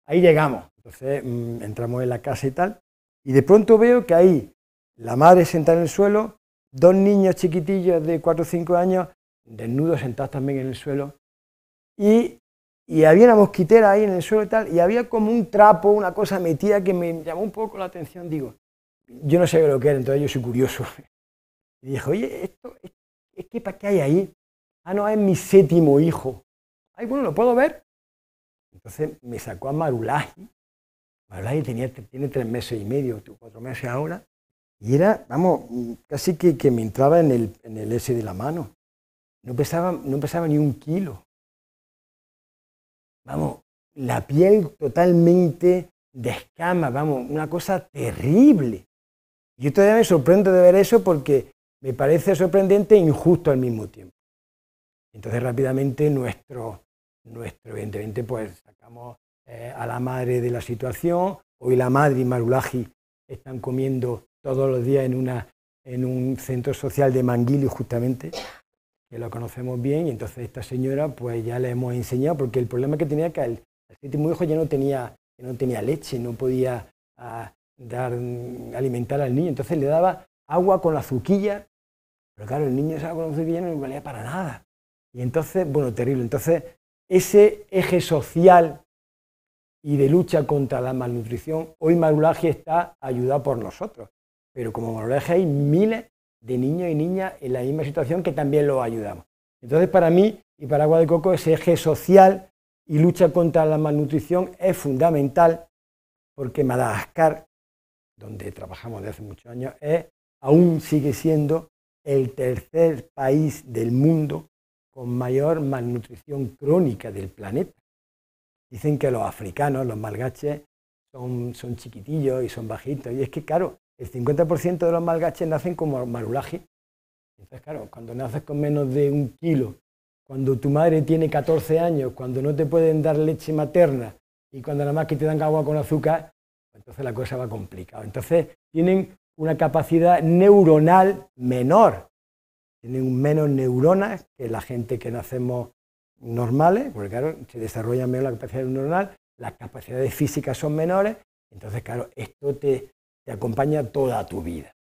ahí llegamos. Entonces mm, entramos en la casa y tal, y de pronto veo que ahí la madre sentada en el suelo, dos niños chiquitillos de 4 o 5 años desnudos, sentados también en el suelo. Y, y, había una mosquitera ahí en el suelo y tal, y había como un trapo, una cosa metida que me llamó un poco la atención. Digo, yo no sé lo que era, entonces yo soy curioso. Y dije, oye, esto, es, que ¿para qué hay ahí? Ah, no, es mi séptimo hijo. Ay, bueno, ¿lo puedo ver? Entonces me sacó a Marulaji. Marulaji tenía, tiene tres meses y medio, cuatro meses ahora. Y era, vamos, casi que, que me entraba en el, en el S de la mano no pesaba, no pesaba ni un kilo. Vamos, la piel totalmente de escama, vamos, una cosa terrible. Yo todavía me sorprendo de ver eso porque me parece sorprendente e injusto al mismo tiempo. Entonces rápidamente nuestro, nuestro evidentemente, pues sacamos eh, a la madre de la situación. Hoy la madre y Marulaji están comiendo todos los días en, una, en un centro social de Manguilio, justamente, que lo conocemos bien, y entonces esta señora pues ya le hemos enseñado, porque el problema que tenía que el, el séptimo hijo ya no tenía, no tenía leche, no podía ah, dar, mm, alimentar al niño, entonces le daba agua con la azuquilla, pero claro, el niño se la con bien azuquilla no le valía para nada. Y entonces, bueno, terrible, entonces ese eje social y de lucha contra la malnutrición, hoy Marulaje está ayudado por nosotros, pero como Marulaje hay miles de niño y niña en la misma situación que también lo ayudamos. Entonces, para mí y para Agua de Coco, ese eje social y lucha contra la malnutrición es fundamental porque Madagascar, donde trabajamos desde hace muchos años, es, aún sigue siendo el tercer país del mundo con mayor malnutrición crónica del planeta. Dicen que los africanos, los malgaches, son, son chiquitillos y son bajitos. Y es que, claro, el 50% de los malgaches nacen como marulaje. Entonces, claro, cuando naces con menos de un kilo, cuando tu madre tiene 14 años, cuando no te pueden dar leche materna y cuando nada más que te dan agua con azúcar, entonces la cosa va complicada. Entonces, tienen una capacidad neuronal menor. Tienen menos neuronas que la gente que nacemos normales, porque claro, se desarrolla menos la capacidad neuronal, las capacidades físicas son menores, entonces claro, esto te te acompaña toda tu vida.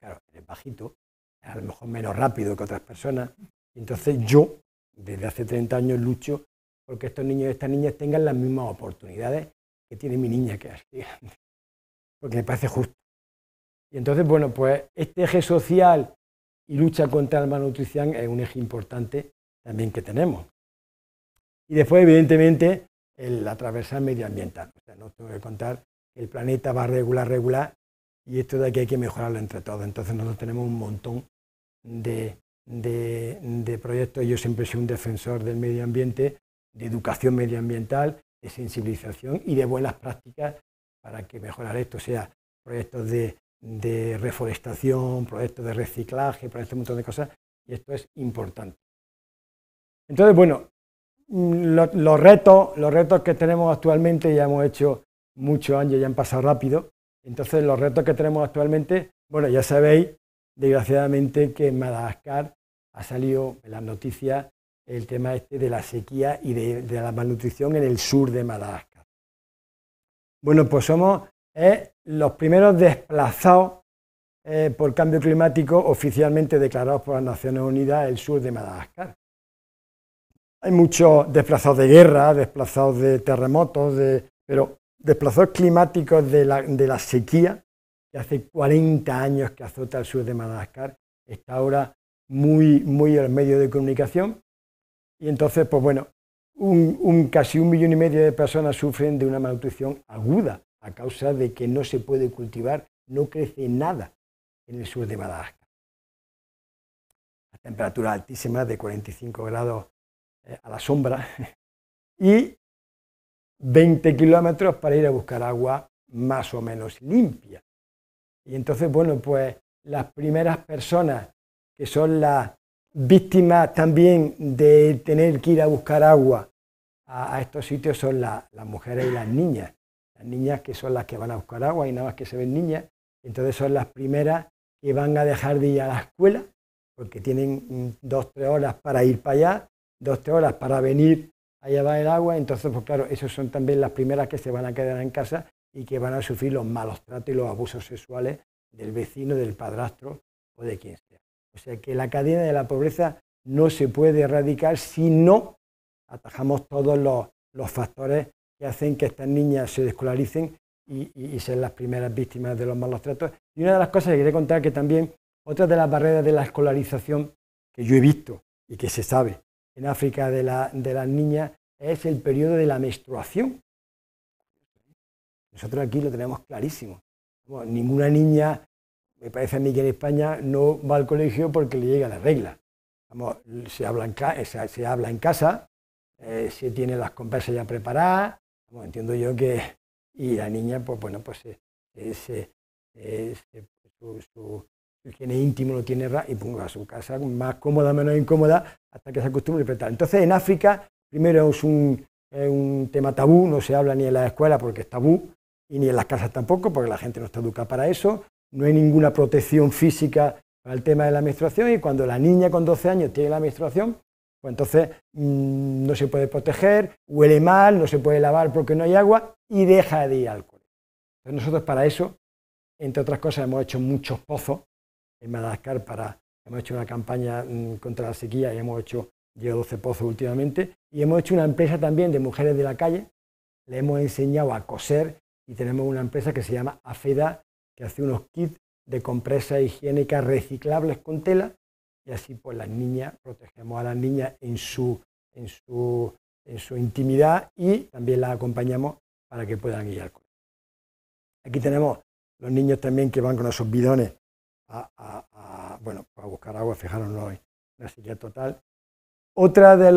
Claro, eres bajito, a lo mejor menos rápido que otras personas. Entonces yo, desde hace 30 años, lucho porque estos niños y estas niñas tengan las mismas oportunidades que tiene mi niña que es porque me parece justo. Y entonces, bueno, pues este eje social y lucha contra la malnutrición es un eje importante también que tenemos. Y después, evidentemente, el, la medioambiental. O sea, no tengo que contar que el planeta va regular, regular, y esto de aquí hay que mejorarlo entre todos. Entonces nosotros tenemos un montón de, proyectos. Yo siempre soy un defensor del medio ambiente, de educación medioambiental, de sensibilización y de buenas prácticas para que mejorar esto, sea proyectos de, reforestación, proyectos de reciclaje, proyectos de un montón de cosas, y esto es importante. Entonces, bueno, mm, los, retos, los retos que tenemos actualmente, ya hemos hecho muchos años, ya han pasado rápido, entonces, los retos que tenemos actualmente, bueno, ya sabéis, desgraciadamente, que en Madagascar ha salido en las noticias el tema este de la sequía y de, la malnutrición en el sur de Madagascar. Bueno, pues somos eh, los primeros desplazados eh, por cambio climático oficialmente declarados por las Naciones Unidas el sur de Madagascar. Hay muchos desplazados de guerra, desplazados de terremotos, de... pero Desplazos climáticos de la, sequía, que hace 40 años que azota el sur de Madagascar, está ahora muy, muy en los medios de comunicación. Y entonces, pues bueno, casi un millón y medio de personas sufren de una malnutrición aguda a causa de que no se puede cultivar, no crece nada en el sur de Madagascar. A temperaturas altísimas de 45 grados eh, a la sombra. Y 20 kilómetros para ir a buscar agua más o menos limpia. Y entonces, bueno, pues las primeras personas que son las víctimas también de tener que ir a buscar agua a, estos sitios son las mujeres y las niñas. Las niñas que son las que van a buscar agua y nada más que se ven niñas, entonces son las primeras que van a dejar de ir a la escuela porque tienen dos, tres horas para ir para allá, dos, tres horas para venir allá va el agua, entonces, pues claro, esas son también las primeras que se van a quedar en casa y que van a sufrir los malos tratos y los abusos sexuales del vecino, del padrastro o de quien sea. O sea que la cadena de la pobreza no se puede erradicar si no atajamos todos los, factores que hacen que estas niñas se descolaricen y, sean las primeras víctimas de los malos tratos. Y una de las cosas que quería contar que también, otra de las barreras de la escolarización que yo he visto y que se sabe, en África de, la, de las niñas es el periodo de la menstruación. Nosotros aquí lo tenemos clarísimo. ninguna niña, me parece a mí que en España, no va al colegio porque le llega la regla. se, habla en habla en casa, eh, se tiene las conversas ya preparadas, entiendo yo que, y la niña, pues bueno, pues eh, eh, se, su, el íntimo, lo tiene ra y ponga a su casa más cómoda, menos incómoda, hasta que se acostumbre a tal, Entonces, en África, primero es un, tema tabú, no se habla ni en la escuela porque es tabú, y ni en las casas tampoco, porque la gente no está educada para eso, no hay ninguna protección física para el tema de la menstruación, y cuando la niña con 12 años tiene la menstruación, pues entonces mm, no se puede proteger, huele mal, no se puede lavar porque no hay agua, y deja de ir alcohol Entonces nosotros para eso, entre otras cosas, hemos hecho muchos pozos, en Madagascar para, hemos hecho una campaña mm, contra la sequía y hemos hecho, llevo 12 pozos últimamente, y hemos hecho una empresa también de mujeres de la calle, le hemos enseñado a coser y tenemos una empresa que se llama Afeda, que hace unos kits de compresas higiénicas reciclables con tela y así pues las niñas, protegemos a las niñas en su, en su, en su intimidad y también las acompañamos para que puedan guiar. Aquí tenemos los niños también que van con esos bidones a, a, buscar agua, fijaros, no hay sequía total. Otra de,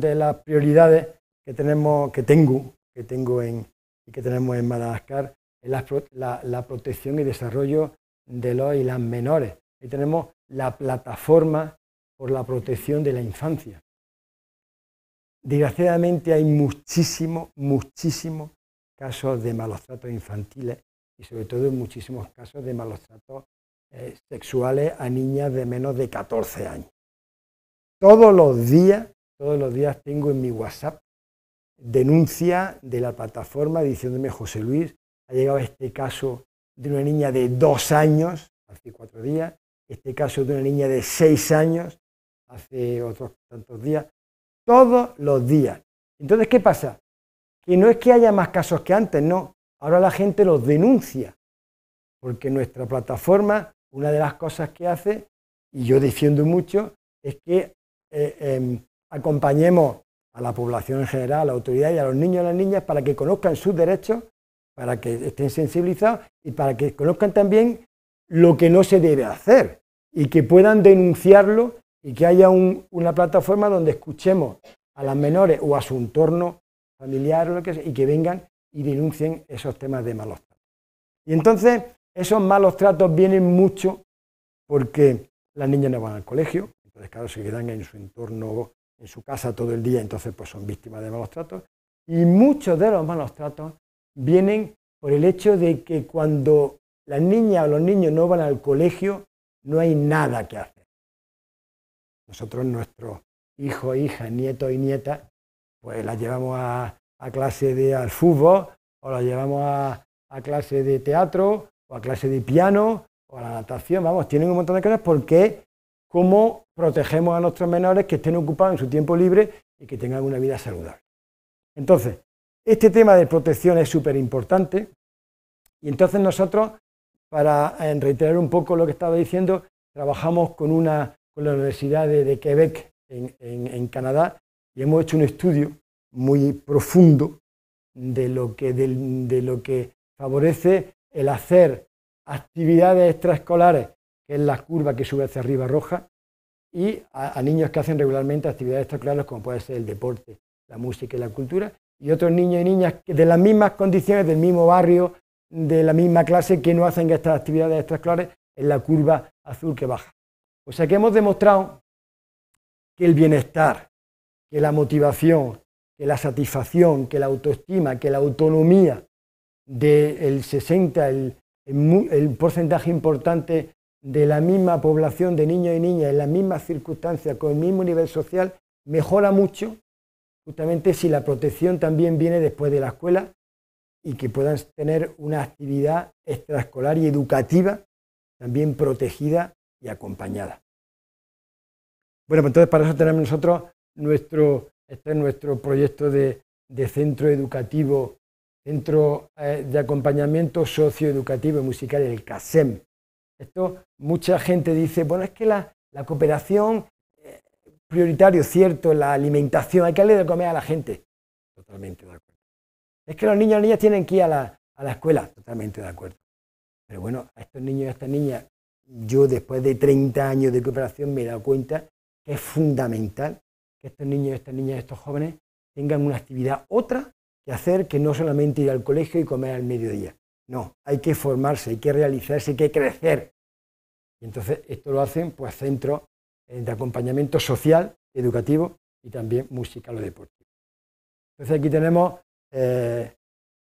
de las prioridades que tenemos, que tengo, que tengo en, y que tenemos en Madagascar es la, la, protección y desarrollo de los y las menores. Ahí tenemos la plataforma por la protección de la infancia. Desgraciadamente hay muchísimos, muchísimos casos de malos tratos infantiles y sobre todo muchísimos casos de malos tratos eh, sexuales a niñas de menos de 14 años. Todos los días, todos los días tengo en mi WhatsApp denuncia de la plataforma diciéndome, José Luis, ha llegado este caso de una niña de dos años, hace cuatro días, este caso de una niña de seis años, hace otros tantos días, todos los días. Entonces, ¿qué pasa? Que no es que haya más casos que antes, no. Ahora la gente los denuncia, porque nuestra plataforma una de las cosas que hace, y yo defiendo mucho, es que eh, em, acompañemos a la población en general, a la autoridad y a los niños y a las niñas para que conozcan sus derechos, para que estén sensibilizados y para que conozcan también lo que no se debe hacer y que puedan denunciarlo y que haya una plataforma donde escuchemos a las menores o a su entorno familiar y que vengan y denuncien esos temas de malos tratos. Y entonces, esos malos tratos vienen mucho porque las niñas no van al colegio, entonces claro, se quedan en su entorno, en su casa todo el día, entonces pues son víctimas de malos tratos. Y muchos de los malos tratos vienen por el hecho de que cuando las niñas o los niños no van al colegio, no hay nada que hacer. Nosotros, nuestros hijos, hijas, nietos y nietas, pues las llevamos a, clase de al fútbol, o las llevamos a clase de teatro, o a clase de piano, o a la natación, vamos, tienen un montón de cosas porque cómo protegemos a nuestros menores que estén ocupados en su tiempo libre y que tengan una vida saludable. Entonces, este tema de protección es súper importante y entonces nosotros, para eh, reiterar un poco lo que estaba diciendo, trabajamos con, una, con la Universidad de, Quebec en, Canadá y hemos hecho un estudio muy profundo de lo que favorece el hacer actividades extraescolares, que es la curva que sube hacia arriba roja, y a, niños que hacen regularmente actividades extraescolares como puede ser el deporte, la música y la cultura, y otros niños y niñas que de las mismas condiciones, del mismo barrio, de la misma clase, que no hacen estas actividades extraescolares en la curva azul que baja. O sea que hemos demostrado que el bienestar, que la motivación, que la satisfacción, que la autoestima, que la autonomía del 60, el, porcentaje importante de la misma población de niños y niñas en las mismas circunstancias, con el mismo nivel social, mejora mucho justamente si la protección también viene después de la escuela y que puedan tener una actividad extraescolar y educativa también protegida y acompañada. Bueno, pues entonces para eso tenemos nosotros nuestro, este nuestro proyecto de, de centro educativo Centro eh, de Acompañamiento Socioeducativo y Musical, el CASEM. Esto mucha gente dice, bueno, es que la, cooperación eh, prioritario, cierto, la alimentación, hay que darle de comer a la gente. Totalmente de acuerdo. Es que los niños y las niñas tienen que ir a la, escuela, totalmente de acuerdo. Pero bueno, a estos niños y a estas niñas, yo después de 30 años de cooperación me he dado cuenta que es fundamental que estos niños, y estas niñas, estos jóvenes tengan una actividad otra hacer que no solamente ir al colegio y comer al mediodía. No, hay que formarse, hay que realizarse, hay que crecer. Y entonces esto lo hacen pues centros de acompañamiento social, educativo y también musical o deportivo. Entonces aquí tenemos, eh,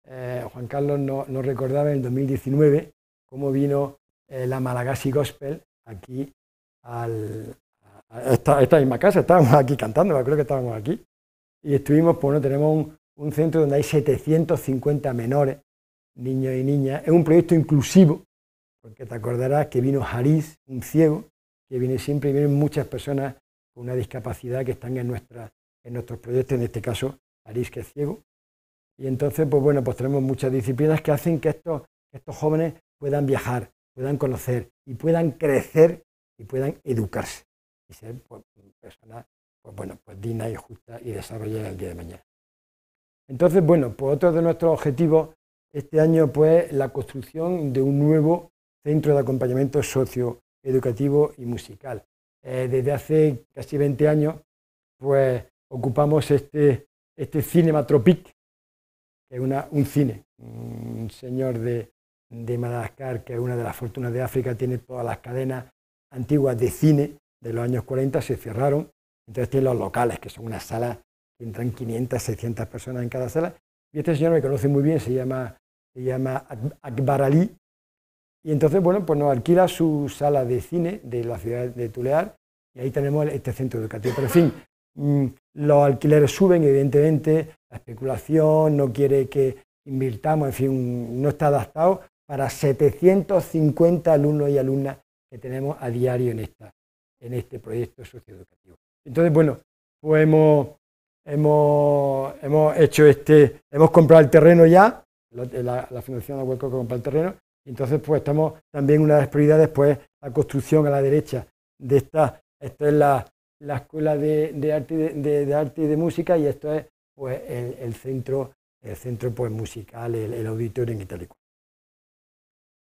eh, Juan Carlos nos recordaba en el 2019 cómo vino eh, la Malagasy Gospel aquí a esta, misma casa, estábamos aquí cantando, creo que estábamos aquí. Y estuvimos, pues no tenemos un, un centro donde hay 750 menores, niños y niñas. Es un proyecto inclusivo, porque te acordarás que vino Jariz, un ciego, que viene siempre y vienen muchas personas con una discapacidad que están en, nuestra, en nuestros proyectos, en este caso Jariz, que es ciego. Y entonces, pues bueno, pues tenemos muchas disciplinas que hacen que estos, estos jóvenes puedan viajar, puedan conocer y puedan crecer y puedan educarse y ser pues, personas pues, bueno, pues dignas y justas y desarrollar el día de mañana. Entonces, bueno, pues otro de nuestros objetivos este año, pues, la construcción de un nuevo centro de acompañamiento socioeducativo y musical. Eh, desde hace casi 20 años, pues, ocupamos este, este Cinematropic, que es un cine, un señor de, de Madagascar, que es una de las fortunas de África, tiene todas las cadenas antiguas de cine de los años 40, se cerraron, entonces tiene los locales, que son unas salas entran 500, 600 personas en cada sala. Y este señor me conoce muy bien, se llama, se llama Akbar Y entonces, bueno, pues nos alquila su sala de cine de la ciudad de Tulear y ahí tenemos este centro educativo. Pero en fin, mm, los alquileres suben, evidentemente, la especulación no quiere que invirtamos, en fin, no está adaptado para 750 alumnos y alumnas que tenemos a diario en, esta, en este proyecto socioeducativo. Entonces, bueno, podemos pues hemos, hecho este, hemos comprado el terreno ya, la, Fundación de hueco que el terreno, y entonces pues estamos también una de las prioridades pues la construcción a la derecha de esta, esta es la, escuela de, arte y de, arte de música y esto es pues el, centro, pues musical, el, auditorio en Italia.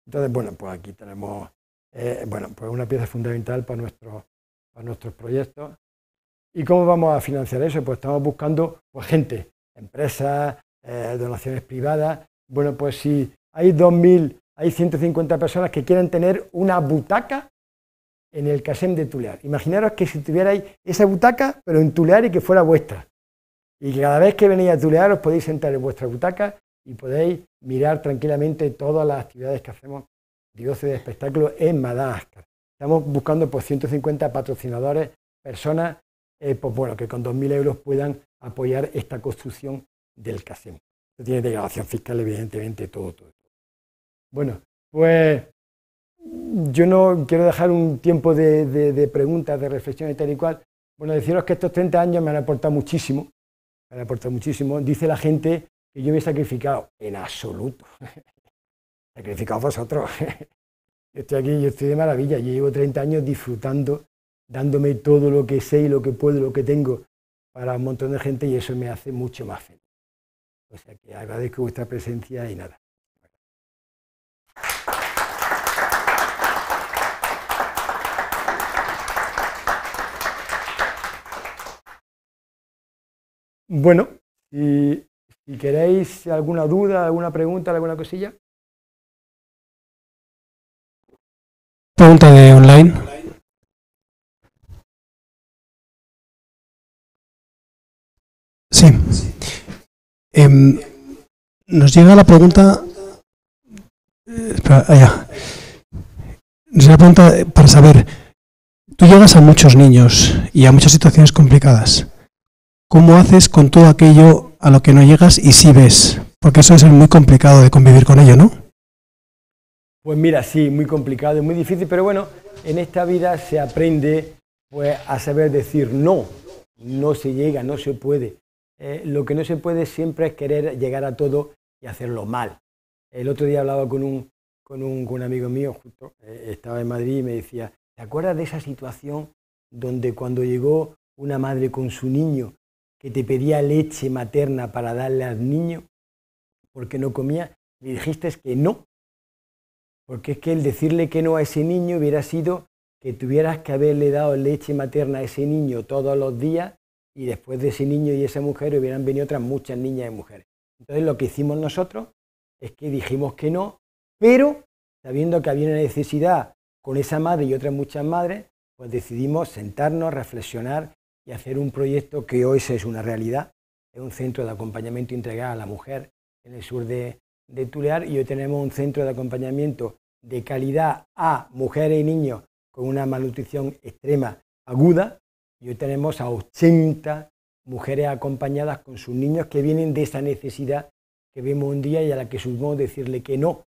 Entonces, bueno, pues aquí tenemos eh, bueno, pues una pieza fundamental para nuestros proyectos ¿Y cómo vamos a financiar eso? Pues estamos buscando pues, gente, empresas, eh, donaciones privadas. Bueno, pues si hay 2.000, hay 150 personas que quieren tener una butaca en el casem de Tulear. Imaginaros que si tuvierais esa butaca, pero en Tulear y que fuera vuestra. Y que cada vez que venís a Tulear os podéis sentar en vuestra butaca y podéis mirar tranquilamente todas las actividades que hacemos de de espectáculo en Madagascar. Estamos buscando por pues, 150 patrocinadores, personas eh, pues bueno, que con 2.000 euros puedan apoyar esta construcción del CASEM. tiene declaración fiscal, evidentemente, todo, todo. Bueno, pues yo no quiero dejar un tiempo de, preguntas, de reflexiones tal y cual. Bueno, deciros que estos 30 años me han aportado muchísimo, me han aportado muchísimo. Dice la gente que yo me he sacrificado, en absoluto. Sacrificado vosotros. estoy aquí, yo estoy de maravilla, yo llevo 30 años disfrutando dándome todo lo que sé y lo que puedo, lo que tengo para un montón de gente y eso me hace mucho más feliz. O sea que agradezco vuestra presencia y nada. Bueno, si, si queréis alguna duda, alguna pregunta, alguna cosilla. Pregunta de online. Em, nos llega la pregunta. Eh, ah, pregunta para saber. Tú llegas a muchos niños y a muchas situaciones complicadas. ¿Cómo haces con todo aquello a lo que no llegas y sí ves? Porque eso es muy complicado de convivir con ello, ¿no? Pues mira, sí, muy complicado, y muy difícil, pero bueno, en esta vida se aprende pues, a saber decir no, no se llega, no se puede. Eh, lo que no se puede siempre es querer llegar a todo y hacerlo mal. El otro día hablaba con un, amigo mío, justo eh, estaba en Madrid y me decía, ¿te acuerdas de esa situación donde cuando llegó una madre con su niño que te pedía leche materna para darle al niño porque no comía, le dijiste que no? Porque es que el decirle que no a ese niño hubiera sido que tuvieras que haberle dado leche materna a ese niño todos los días y después de ese niño y esa mujer hubieran venido otras muchas niñas y mujeres. Entonces lo que hicimos nosotros es que dijimos que no, pero sabiendo que había una necesidad con esa madre y otras muchas madres, pues decidimos sentarnos, reflexionar y hacer un proyecto que hoy es una realidad. Es un centro de acompañamiento integral a la mujer en el sur de, de Tulear y hoy tenemos un centro de acompañamiento de calidad a mujeres y niños con una malnutrición extrema aguda y hoy tenemos a 80 mujeres acompañadas con sus niños que vienen de esa necesidad que vemos un día y a la que supimos decirle que no.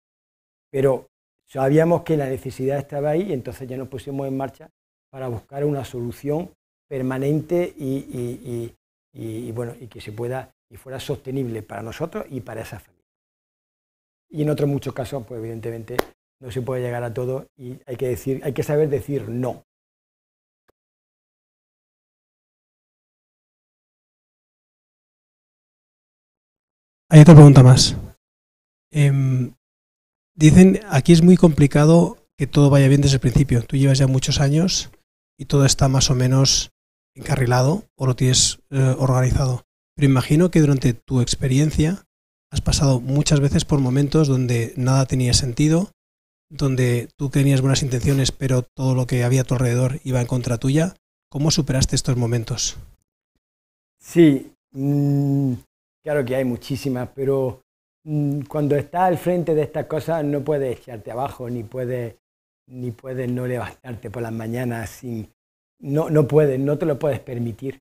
Pero sabíamos que la necesidad estaba ahí y entonces ya nos pusimos en marcha para buscar una solución permanente y, bueno, y que se pueda y fuera sostenible para nosotros y para esa familia. Y en otros muchos casos, pues evidentemente no se puede llegar a todo y hay que hay que saber decir no. Hay otra pregunta más. Em, dicen, aquí es muy complicado que todo vaya bien desde el principio. Tú llevas ya muchos años y todo está más o menos encarrilado o lo tienes eh, organizado. Pero imagino que durante tu experiencia has pasado muchas veces por momentos donde nada tenía sentido, donde tú tenías buenas intenciones, pero todo lo que había a tu alrededor iba en contra tuya. ¿Cómo superaste estos momentos? Sí, mm, Claro que hay muchísimas, pero mm, cuando estás al frente de estas cosas no puedes echarte abajo, ni puedes, ni puedes no levantarte por las mañanas sin... No, no puedes, no te lo puedes permitir.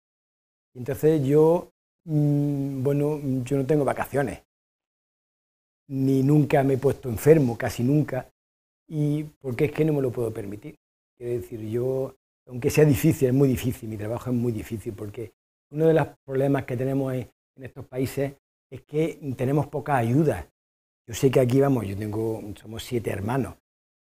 Entonces yo, mm, bueno, yo no tengo vacaciones, ni nunca me he puesto enfermo, casi nunca, y porque es que no me lo puedo permitir. Quiero decir, yo, aunque sea difícil, es muy difícil, mi trabajo es muy difícil, porque uno de los problemas que tenemos es en estos países es que tenemos poca ayuda. Yo sé que aquí vamos, yo tengo, somos siete hermanos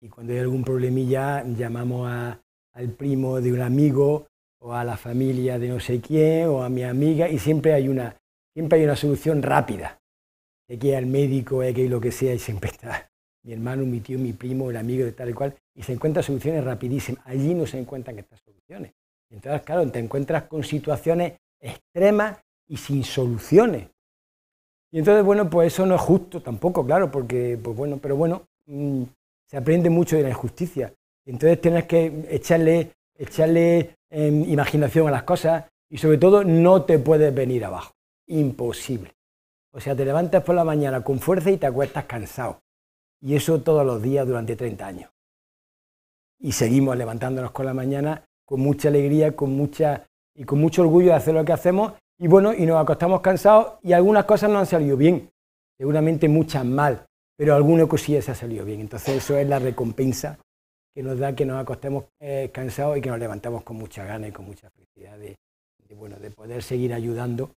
y cuando hay algún problemilla llamamos al primo de un amigo o a la familia de no sé quién o a mi amiga y siempre hay una, siempre hay una solución rápida. Hay que ir al médico, hay que ir lo que sea y siempre está mi hermano, mi tío, mi primo, el amigo de tal y cual y se encuentran soluciones rapidísimas. Allí no se encuentran estas soluciones. Entonces, claro, te encuentras con situaciones extremas y sin soluciones. Y entonces, bueno, pues eso no es justo tampoco, claro, porque, pues bueno, pero bueno, mm, se aprende mucho de la injusticia. Entonces tienes que echarle, echarle em, imaginación a las cosas y sobre todo no te puedes venir abajo. Imposible. O sea, te levantas por la mañana con fuerza y te acuestas cansado. Y eso todos los días durante 30 años. Y seguimos levantándonos con la mañana con mucha alegría, con mucha y con mucho orgullo de hacer lo que hacemos y bueno, y nos acostamos cansados y algunas cosas no han salido bien, seguramente muchas mal, pero alguna sí se ha salido bien. Entonces eso es la recompensa que nos da que nos acostemos eh, cansados y que nos levantamos con mucha ganas y con mucha felicidad de, bueno, de poder seguir ayudando,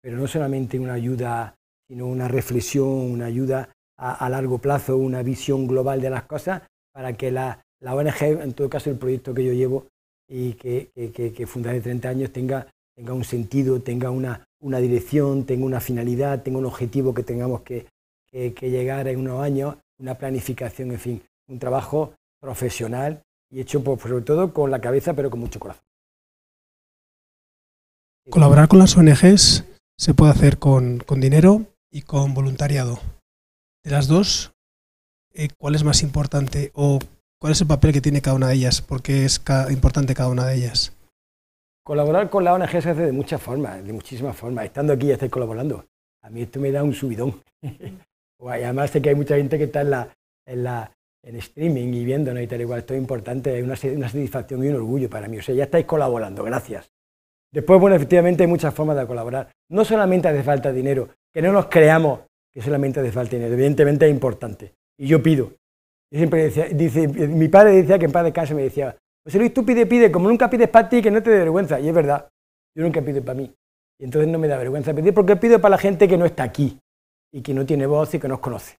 pero no solamente una ayuda, sino una reflexión, una ayuda a, largo plazo, una visión global de las cosas para que la, ONG, en todo caso el proyecto que yo llevo y que, que, funda de 30 años, tenga tenga un sentido, tenga una, dirección, tenga una finalidad, tenga un objetivo que tengamos que, llegar en unos años, una planificación, en fin, un trabajo profesional y hecho por, pues, sobre todo con la cabeza, pero con mucho corazón. Colaborar con las ONGs se puede hacer con, dinero y con voluntariado. De las dos, eh, ¿cuál es más importante o cuál es el papel que tiene cada una de ellas? ¿Por qué es importante cada una de ellas? Colaborar con la ONG se hace de muchas formas, de muchísimas formas. Estando aquí ya estáis colaborando. A mí esto me da un subidón. además sé que hay mucha gente que está en streaming y viéndonos y tal igual. Esto es importante, es una, satisfacción y un orgullo para mí. O sea, ya estáis colaborando, gracias. Después, bueno, efectivamente hay muchas formas de colaborar. No solamente hace falta dinero, que no nos creamos que solamente hace falta dinero. Evidentemente es importante. Y yo pido. Y mi padre decía que en paz de casa me decía, José pues Luis, lo pide, pide, como nunca pides para ti, que no te dé vergüenza. Y es verdad, yo nunca pido para mí. Y entonces no me da vergüenza pedir porque pido para la gente que no está aquí y que no tiene voz y que nos conoce.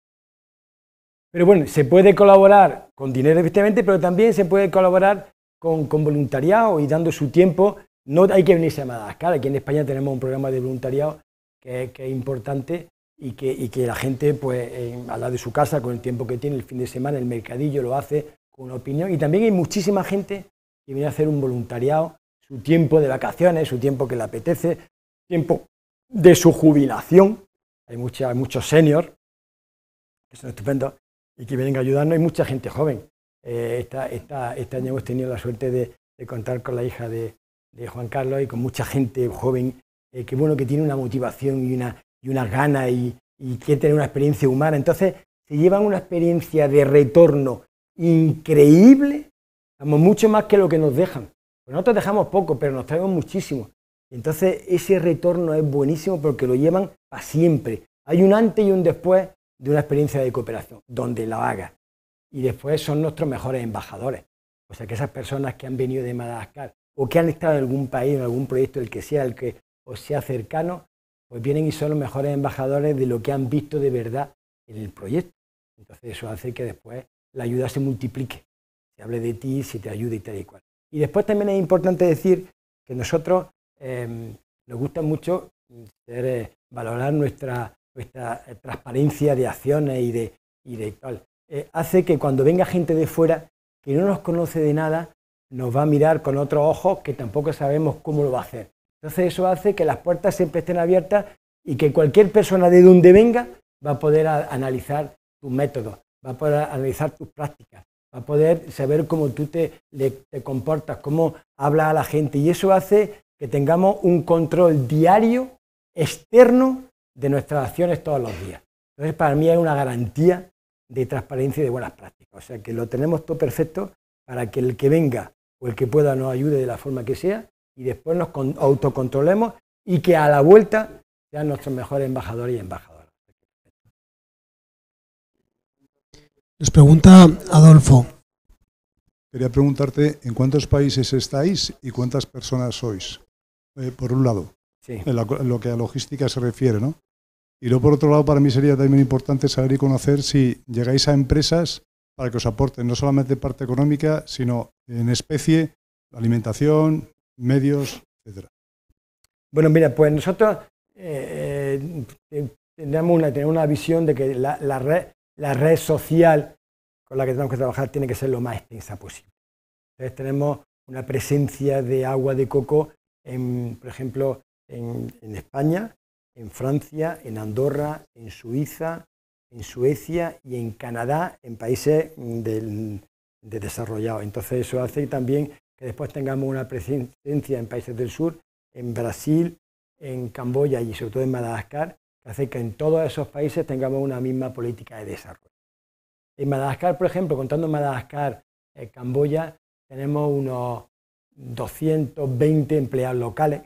Pero bueno, se puede colaborar con dinero, evidentemente, pero también se puede colaborar con, voluntariado y dando su tiempo. No hay que venirse a Madagascar. Aquí en España tenemos un programa de voluntariado que, es importante y que, la gente, pues, al lado de su casa, con el tiempo que tiene, el fin de semana, el mercadillo lo hace, con una opinión. Y también hay muchísima gente que viene a hacer un voluntariado, su tiempo de vacaciones, su tiempo que le apetece, tiempo de su jubilación. Hay, mucha, muchos seniors que son estupendos y que vienen a ayudarnos. Hay mucha gente joven. Eh, este año hemos tenido la suerte de, contar con la hija de, Juan Carlos y con mucha gente joven eh, que, bueno, que tiene una motivación y una, y gana y, y quiere tener una experiencia humana. Entonces, se llevan una experiencia de retorno increíble, estamos mucho más que lo que nos dejan. Pues nosotros dejamos poco, pero nos traemos muchísimo. Entonces ese retorno es buenísimo porque lo llevan para siempre. Hay un antes y un después de una experiencia de cooperación, donde la haga. Y después son nuestros mejores embajadores. O sea, que esas personas que han venido de Madagascar o que han estado en algún país, en algún proyecto, el que sea, el que os sea cercano, pues vienen y son los mejores embajadores de lo que han visto de verdad en el proyecto. Entonces eso hace que después la ayuda se multiplique, se hable de ti, si te ayude y tal y cual. Y después también es importante decir que nosotros em, nos gusta mucho eh, valorar nuestra, nuestra eh, transparencia de acciones y de, y de tal. Eh, hace que cuando venga gente de fuera que no nos conoce de nada, nos va a mirar con otros ojos que tampoco sabemos cómo lo va a hacer. Entonces eso hace que las puertas siempre estén abiertas y que cualquier persona de donde venga va a poder analizar tu método va a poder analizar tus prácticas, va a poder saber cómo tú te, comportas, cómo hablas a la gente. Y eso hace que tengamos un control diario, externo, de nuestras acciones todos los días. Entonces, para mí es una garantía de transparencia y de buenas prácticas. O sea, que lo tenemos todo perfecto para que el que venga o el que pueda nos ayude de la forma que sea y después nos autocontrolemos y que a la vuelta sean nuestros mejores embajadores y embajadoras. Les pregunta Adolfo. Quería preguntarte en cuántos países estáis y cuántas personas sois, eh, por un lado, en, lo que a logística se refiere, ¿no? Y luego, por otro lado, para mí sería también importante saber y conocer si llegáis a empresas para que os aporten no solamente parte económica, sino en especie, alimentación, medios, etcétera. Bueno, mira, pues nosotros eh, eh, tenemos, una, una visión de que la, la red la red social con la que tenemos que trabajar tiene que ser lo más extensa posible. Entonces tenemos una presencia de agua de coco, en, por ejemplo, en, España, en Francia, en Andorra, en Suiza, en Suecia y en Canadá, en países de desarrollados. Entonces eso hace también que después tengamos una presencia en países del sur, en Brasil, en Camboya y sobre todo en Madagascar, que hace que en todos esos países tengamos una misma política de desarrollo. En Madagascar, por ejemplo, contando Madagascar, eh, Camboya, tenemos unos 220 empleados locales,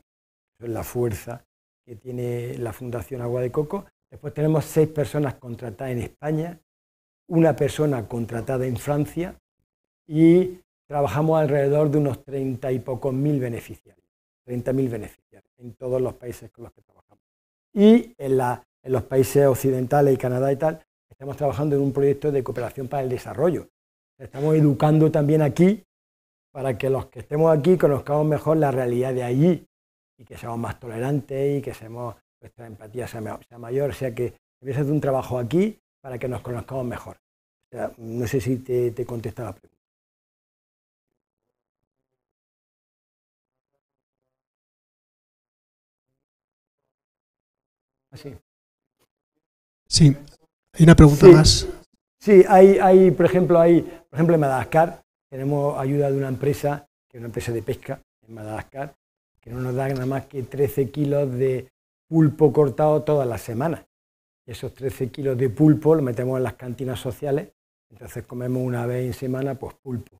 eso es la fuerza que tiene la Fundación Agua de Coco. Después tenemos seis personas contratadas en España, una persona contratada en Francia y trabajamos alrededor de unos 30 y pocos mil beneficiarios, 30.000 mil beneficiarios en todos los países con los que trabajamos y en, los países occidentales y Canadá y tal, estamos trabajando en un proyecto de cooperación para el desarrollo. Estamos educando también aquí para que los que estemos aquí conozcamos mejor la realidad de allí y que seamos más tolerantes y que nuestra empatía sea, mayor. O sea que empieza hacer un trabajo aquí para que nos conozcamos mejor. no sé si te, te contesta la pregunta. Sí, hay una pregunta más. Sí, hay, hay, por ejemplo, hay, por ejemplo, en Madagascar tenemos ayuda de una empresa, que es una empresa de pesca en Madagascar, que no nos dan nada más que 13 kilos de pulpo cortado todas las semanas. Y esos 13 kilos de pulpo los metemos en las cantinas sociales, entonces comemos una vez en semana pues pulpo.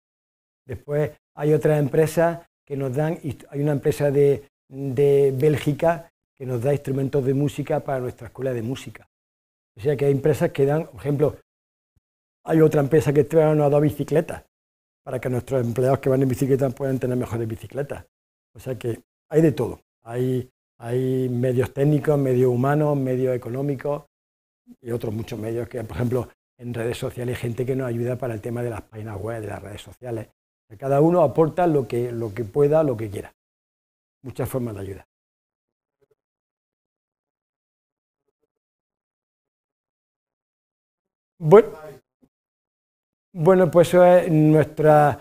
Después hay otras empresas que nos dan, hay una empresa de, de Bélgica que nos da instrumentos de música para nuestra escuela de música. O sea que hay empresas que dan, por ejemplo, hay otra empresa que este nos ha dado bicicletas para que nuestros empleados que van en bicicleta puedan tener mejores bicicletas. O sea que hay de todo. Hay, medios técnicos, medios humanos, medios económicos y otros muchos medios que, por ejemplo, en redes sociales hay gente que nos ayuda para el tema de las páginas web, de las redes sociales. Cada uno aporta lo que, lo que pueda, lo que quiera. Muchas formas de ayuda. Bueno, pues eso es nuestros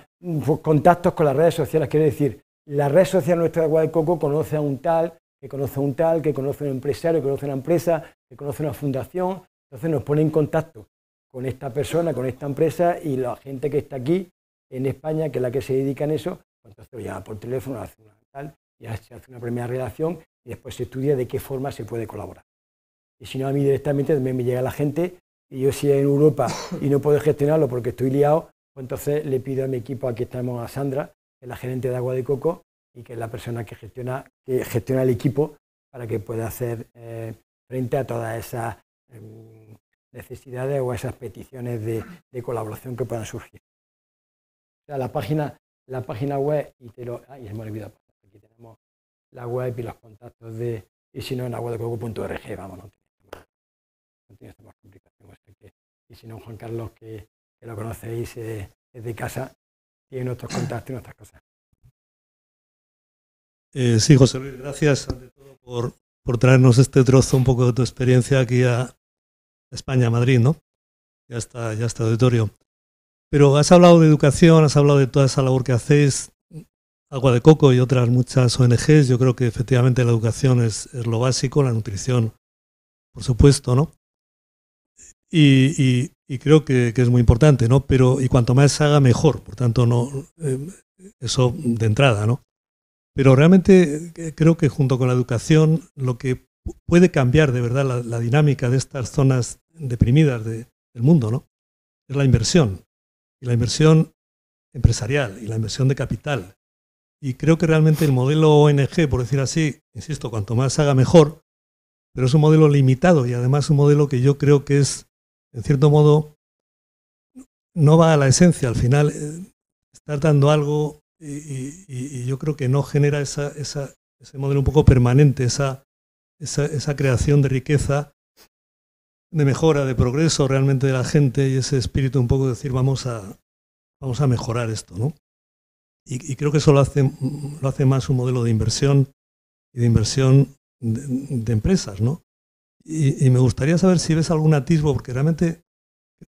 pues, contactos con las redes sociales. Quiere decir, la red social nuestra de Coco conoce a un tal, que conoce a un tal, que conoce a un empresario, que conoce a una empresa, que conoce a una fundación. Entonces nos pone en contacto con esta persona, con esta empresa y la gente que está aquí en España, que es la que se dedica en eso, pues entonces lo llama por teléfono, hace tal, ya se hace una primera relación y después se estudia de qué forma se puede colaborar. Y si no, a mí directamente también me llega la gente y yo si en Europa y no puedo gestionarlo porque estoy liado, pues entonces le pido a mi equipo, aquí estamos a Sandra, que es la gerente de agua de coco y que es la persona que gestiona, que gestiona el equipo para que pueda hacer eh, frente a todas esas em, necesidades o esas peticiones de, colaboración que puedan surgir. O sea, la página, la página web y te lo, ay, se me olvidó, aquí tenemos la web y los contactos de, y si no en aguadecoco.org, vámonos no tiene esta más complicación. Pues, que, y si no, Juan Carlos, que, que lo conocéis desde eh, casa, tiene otros contactos y otras cosas. Eh, sí, José Luis, gracias por, por traernos este trozo un poco de tu experiencia aquí a España, a Madrid, ¿no? Ya está, ya está auditorio. Pero has hablado de educación, has hablado de toda esa labor que hacéis, Agua de Coco y otras muchas ONGs. Yo creo que efectivamente la educación es lo básico, la nutrición, por supuesto, ¿no? y, creo que, es muy importante, ¿no? Pero, y cuanto más haga, mejor. Por tanto, no, eh, eso de entrada, ¿no? Pero realmente eh, creo que junto con la educación, lo que puede cambiar de verdad la, dinámica de estas zonas deprimidas del mundo, ¿no? Es la inversión. Y la inversión empresarial y la inversión de capital. Y creo que realmente el modelo ONG, por decir así, insisto, cuanto más haga mejor, pero es un modelo limitado y además un modelo que yo creo que es en cierto modo, no va a la esencia. Al final, eh, estar dando algo y, yo creo que no genera esa, ese modelo un poco permanente, esa, creación de riqueza, de mejora, de progreso realmente de la gente y ese espíritu un poco de decir vamos a, vamos a mejorar esto, ¿no? Y, creo que eso lo hace, lo hace más un modelo de inversión y de inversión de empresas, ¿no? Y, me gustaría saber si ves algún atisbo, porque realmente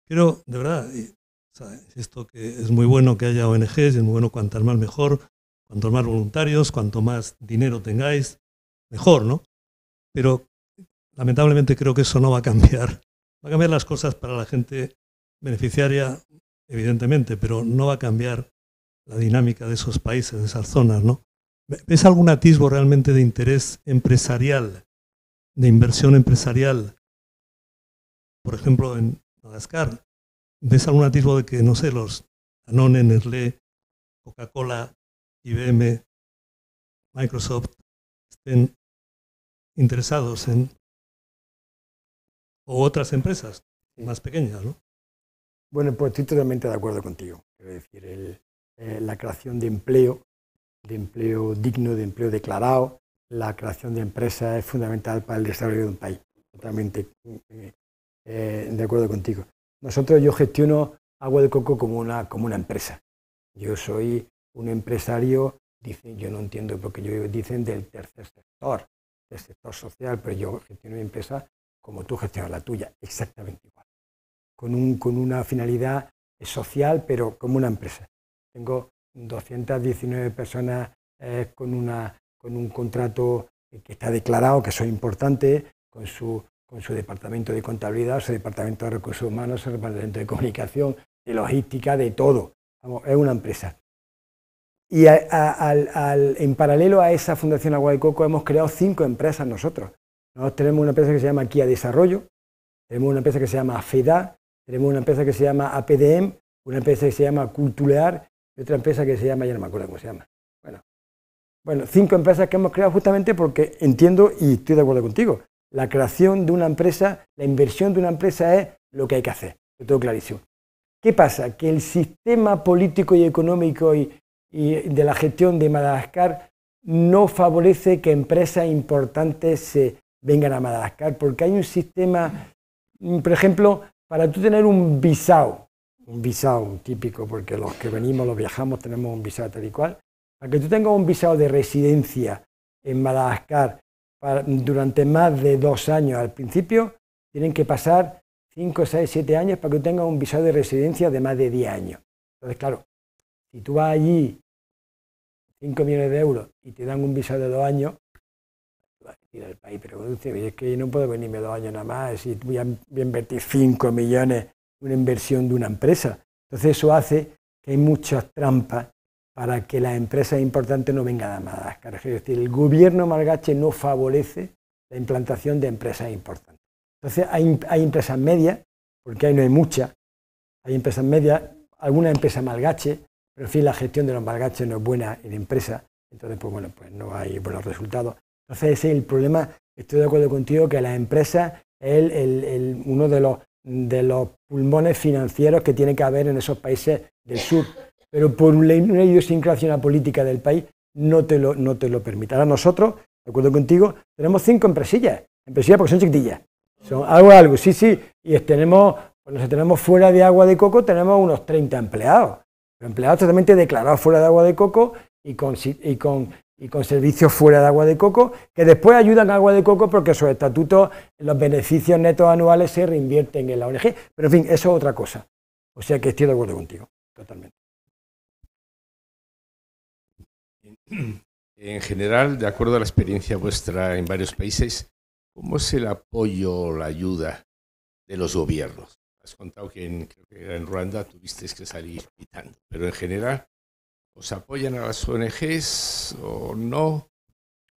quiero, de verdad, insisto que es muy bueno que haya ONGs, y es muy bueno cuantas más mejor, cuantos más voluntarios, cuanto más dinero tengáis, mejor, ¿no? Pero lamentablemente creo que eso no va a cambiar. Va a cambiar las cosas para la gente beneficiaria, evidentemente, pero no va a cambiar la dinámica de esos países, de esas zonas, ¿no? ¿Ves algún atisbo realmente de interés empresarial de inversión empresarial, por ejemplo, en Madagascar, ves algún atisbo de que, no sé, los Danone, Nestlé, Coca-Cola, IBM, Microsoft estén interesados en o otras empresas más pequeñas, ¿no? Bueno, pues estoy totalmente de acuerdo contigo. Quiero decir, eh, la creación de empleo, de empleo digno, de empleo declarado, la creación de empresas es fundamental para el desarrollo de un país. Totalmente eh, eh, de acuerdo contigo. Nosotros, yo gestiono agua de coco como una, como una empresa. Yo soy un empresario, dicen, yo no entiendo porque yo dicen del tercer sector, del sector social, pero yo gestiono mi empresa como tú gestionas la tuya, exactamente igual. Con, un, con una finalidad social, pero como una empresa. Tengo 219 personas eh, con una con un contrato que está declarado, que son es importante, con su, departamento de contabilidad, su departamento de recursos humanos, su departamento de comunicación, de logística, de todo. es una empresa. Y en paralelo a esa Fundación Agua de Coco hemos creado cinco empresas nosotros. Nosotros tenemos una empresa que se llama Kia Desarrollo, tenemos una empresa que se llama FEDA, tenemos una empresa que se llama APDM, una empresa que se llama Cultulear, y otra empresa que se llama, ya no me acuerdo cómo se llama. Bueno, cinco empresas que hemos creado justamente porque entiendo y estoy de acuerdo contigo. La creación de una empresa, la inversión de una empresa es lo que hay que hacer. Lo tengo clarísimo. ¿Qué pasa? Que el sistema político y económico y, de la gestión de Madagascar no favorece que empresas importantes se vengan a Madagascar, porque hay un sistema, mm, por ejemplo, para tú tener un visado, un visado típico, porque los que venimos, los viajamos, tenemos un visado tal y cual, para que tú tengas un visado de residencia en Madagascar durante más de dos años al principio, tienen que pasar 5, 6, 7 años para que tú tengas un visado de residencia de más de 10 años. Entonces, claro, si tú vas allí 5 millones de euros y te dan un visado de dos años, vas a ir al país, pero es que yo no puedo venirme dos años nada más, si voy a invertir 5 millones en una inversión de una empresa. Entonces eso hace que hay muchas trampas para que las empresas importantes no vengan a Madagascar. Es decir, el gobierno malgache no favorece la implantación de empresas importantes. Entonces, hay, empresas medias, porque ahí no hay muchas, hay empresas medias, alguna empresa malgache, pero en fin, la gestión de los malgaches no es buena en empresa, entonces, pues bueno, pues no hay buenos resultados. Entonces, ese es el problema, estoy de acuerdo contigo, que las empresas es uno de los, de los pulmones financieros que tiene que haber en esos países del sur pero por una idiosincrasia la política del país no te lo, no lo permitirá. nosotros, de acuerdo contigo, tenemos cinco empresillas, empresillas porque son chiquitillas, son algo, algo, sí, sí, y tenemos, cuando si tenemos fuera de agua de coco, tenemos unos 30 empleados, empleados totalmente declarados fuera de agua de coco y con, y con y con servicios fuera de agua de coco, que después ayudan a agua de coco porque sus estatutos, los beneficios netos anuales se reinvierten en la ONG. Pero en fin, eso es otra cosa. O sea que estoy de acuerdo contigo, totalmente. En general, de acuerdo a la experiencia vuestra en varios países, ¿cómo es el apoyo o la ayuda de los gobiernos? Has contado que en, Ruanda tuviste que salir pitando, pero en general, ¿os apoyan a las ONGs o no?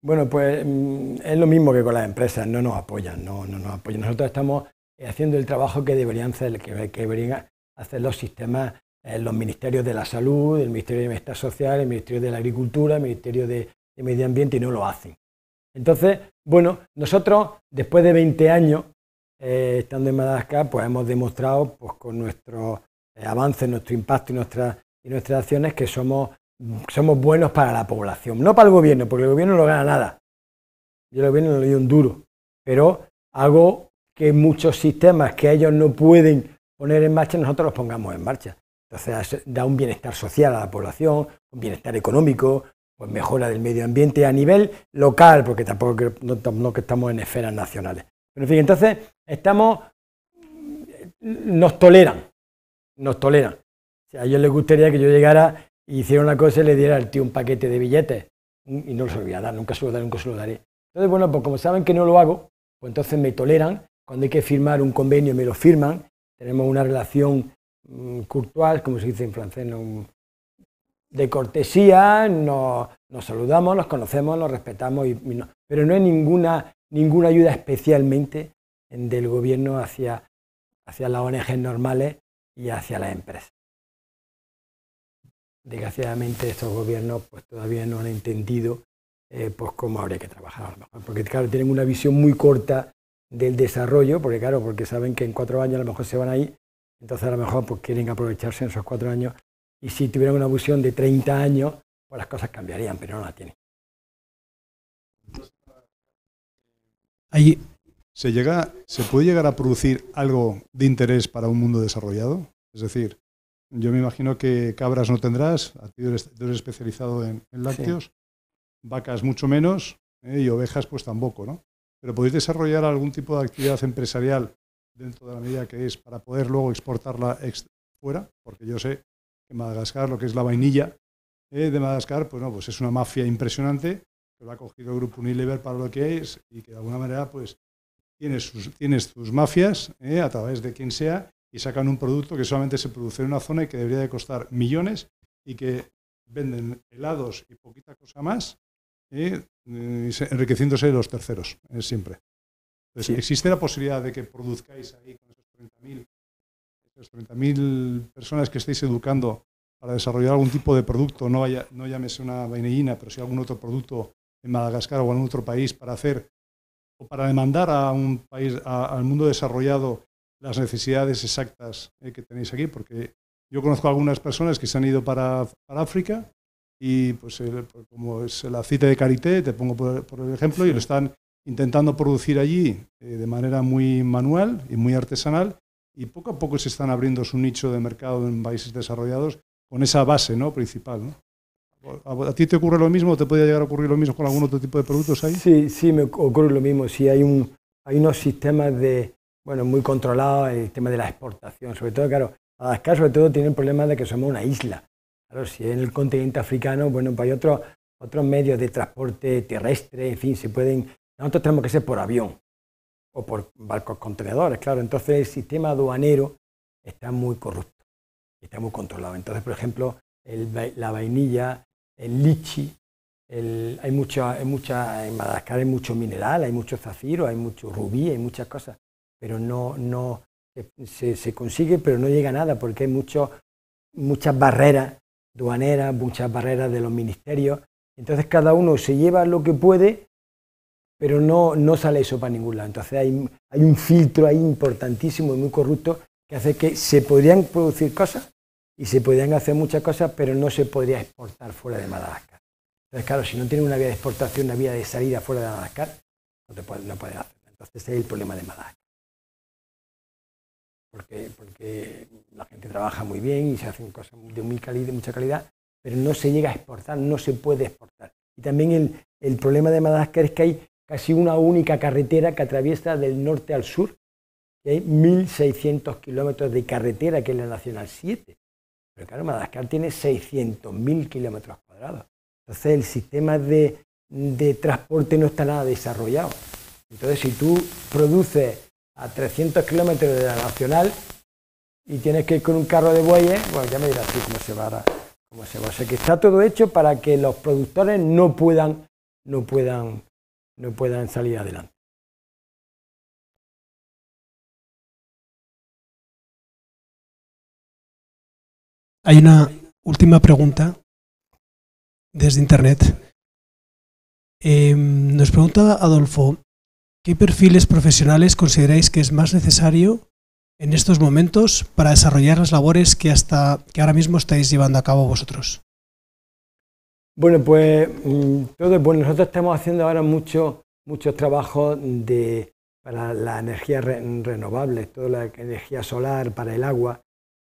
Bueno, pues mm, es lo mismo que con las empresas, no nos apoyan, no, no nos apoyan. Nosotros estamos haciendo el trabajo que deberían hacer, que deberían hacer los sistemas los ministerios de la salud, el Ministerio de Bienestar Social, el Ministerio de la Agricultura, el Ministerio de, Medio Ambiente y no lo hacen. Entonces, bueno, nosotros después de 20 años eh, estando en Madagascar, pues hemos demostrado pues, con nuestros eh, avances, nuestro impacto y, y nuestras acciones que somos, somos buenos para la población, no para el gobierno, porque el gobierno no gana nada. Yo lo gobierno no lo un duro, pero hago que muchos sistemas que ellos no pueden poner en marcha, nosotros los pongamos en marcha. Entonces da un bienestar social a la población, un bienestar económico, pues mejora del medio ambiente a nivel local, porque tampoco no, que estamos en esferas nacionales. Pero en entonces estamos, nos toleran, nos toleran. O sea, a ellos les gustaría que yo llegara y hiciera una cosa y le diera al tío un paquete de billetes mm, y no los lo dar, nunca se lo daré, daré. Entonces, bueno, pues como saben que no lo hago, pues entonces me toleran. Cuando hay que firmar un convenio me lo firman. Tenemos una relación Mm, cultural, como se dice en francés, de cortesía, nos, saludamos, nos conocemos, nos respetamos, y, pero no hay ninguna, ninguna ayuda especialmente del gobierno hacia, las ONGs normales y hacia las empresas. Desgraciadamente estos gobiernos pues, todavía no han entendido eh, pues, cómo habría que trabajar, porque claro, tienen una visión muy corta del desarrollo, porque claro, porque saben que en cuatro años a lo mejor se van a ir entonces a lo mejor pues, quieren aprovecharse en esos cuatro años y si tuvieran una abusión de 30 años, pues las cosas cambiarían, pero no la tienen. ¿Se, puede llegar a producir algo de interés para un mundo desarrollado? Es decir, yo me imagino que cabras no tendrás, a eres, especializado en, lácteos, vacas mucho menos ¿eh? y ovejas pues tampoco, ¿no? Pero podéis desarrollar algún tipo de actividad empresarial dentro de la medida que es para poder luego exportarla fuera, porque yo sé que Madagascar, lo que es la vainilla eh, de Madagascar, pues no, pues es una mafia impresionante que lo ha cogido el grupo Unilever para lo que es y que de alguna manera pues tiene sus, tienes sus mafias eh, a través de quien sea y sacan un producto que solamente se produce en una zona y que debería de costar millones y que venden helados y poquita cosa más, eh, enriqueciéndose los terceros, siempre. ¿existe la posibilidad de que produzcáis ahí con esos 30.000 personas que estáis educando para desarrollar algún tipo de producto, no, no llámese una vainillina, pero si algún otro producto en Madagascar o en algún otro país para hacer o para demandar a un país, al mundo desarrollado, las necesidades exactas eh, que tenéis aquí, porque yo conozco algunas personas que se han ido para, África y pues como es la cita de Carité, te pongo por, el ejemplo, y lo están intentando producir allí eh, de manera muy manual y muy artesanal y poco a poco se están abriendo su nicho de mercado en países desarrollados con esa base ¿no? principal. ¿no? ¿A, ti te ocurre lo mismo o te podría llegar a ocurrir lo mismo con algún otro tipo de productos ahí? Sí, sí, me ocurre lo mismo. Sí, hay, un, hay unos sistemas de, bueno, muy controlados, el tema de la exportación. Sobre todo, claro, Madagascar sobre todo tiene el problema de que somos una isla. Claro, si en el continente africano, bueno, pues hay otros, otros medios de transporte terrestre, en fin, se pueden nosotros tenemos que ser por avión o por barcos contenedores, claro. Entonces el sistema aduanero está muy corrupto, está muy controlado. Entonces, por ejemplo, la vainilla, el lichi, hay mucha, en Madagascar hay mucho mineral, hay mucho zafiro, hay mucho rubí, hay muchas cosas, pero no, no se, consigue, pero no llega a nada porque hay muchas barreras aduaneras, muchas barreras de los ministerios. Entonces cada uno se lleva lo que puede pero no, no sale eso para ningún lado. Entonces hay, un filtro ahí importantísimo y muy corrupto que hace que se podrían producir cosas y se podrían hacer muchas cosas, pero no se podría exportar fuera de Madagascar. Entonces, claro, si no tiene una vía de exportación, una vía de salida fuera de Madagascar, no, te puede, hacer. Entonces, ese es el problema de Madagascar. Porque, la gente trabaja muy bien y se hacen cosas de, muy de mucha calidad, pero no se llega a exportar, no se puede exportar. Y también el, el problema de Madagascar es que hay casi una única carretera que atraviesa del norte al sur. Y hay 1.600 kilómetros de carretera, que es la Nacional 7. Pero claro, Madagascar tiene 600.000 kilómetros cuadrados. Entonces el sistema de, transporte no está nada desarrollado. Entonces si tú produces a 300 kilómetros de la Nacional y tienes que ir con un carro de bueyes, bueno, ya me dirás así cómo se va a, se va. O sea que está todo hecho para que los productores no puedan, no puedan no puedan salir adelante. Hay una última pregunta desde Internet. Eh, nos pregunta Adolfo, ¿qué perfiles profesionales consideráis que es más necesario en estos momentos para desarrollar las labores que, hasta, que ahora mismo estáis llevando a cabo vosotros? Bueno, pues mm, todo, bueno, nosotros estamos haciendo ahora muchos trabajos para la energía renovable, toda la energía solar, para el agua.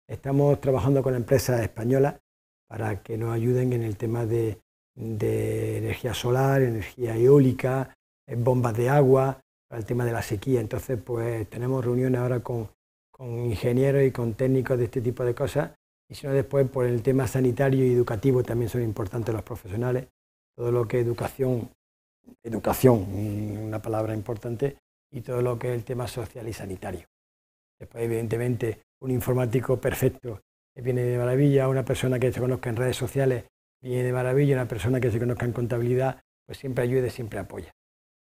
Estamos trabajando con empresas españolas para que nos ayuden en el tema de, energía solar, energía eólica, eh, bombas de agua, para el tema de la sequía. Entonces, pues tenemos reuniones ahora con ingenieros y con técnicos de este tipo de cosas y sino después por el tema sanitario y educativo también son importantes los profesionales, todo lo que educación, educación, una palabra importante, y todo lo que es el tema social y sanitario. Después, evidentemente, un informático perfecto viene de maravilla, una persona que se conozca en redes sociales viene de maravilla, una persona que se conozca en contabilidad, pues siempre ayude, siempre apoya.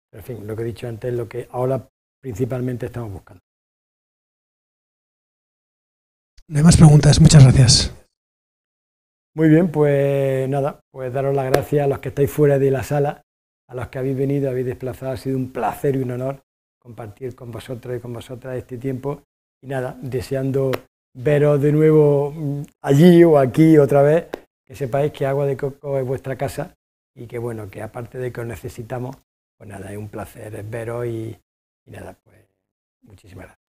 Pero, en fin, lo que he dicho antes es lo que ahora principalmente estamos buscando. No hay más preguntas. Muchas gracias. Muy bien, pues nada, pues daros las gracias a los que estáis fuera de la sala, a los que habéis venido, habéis desplazado. Ha sido un placer y un honor compartir con vosotros y con vosotras este tiempo. Y nada, deseando veros de nuevo mm, allí o aquí otra vez, que sepáis que Agua de Coco es vuestra casa y que bueno, que aparte de que os necesitamos, pues nada, es un placer veros y, nada, pues muchísimas gracias.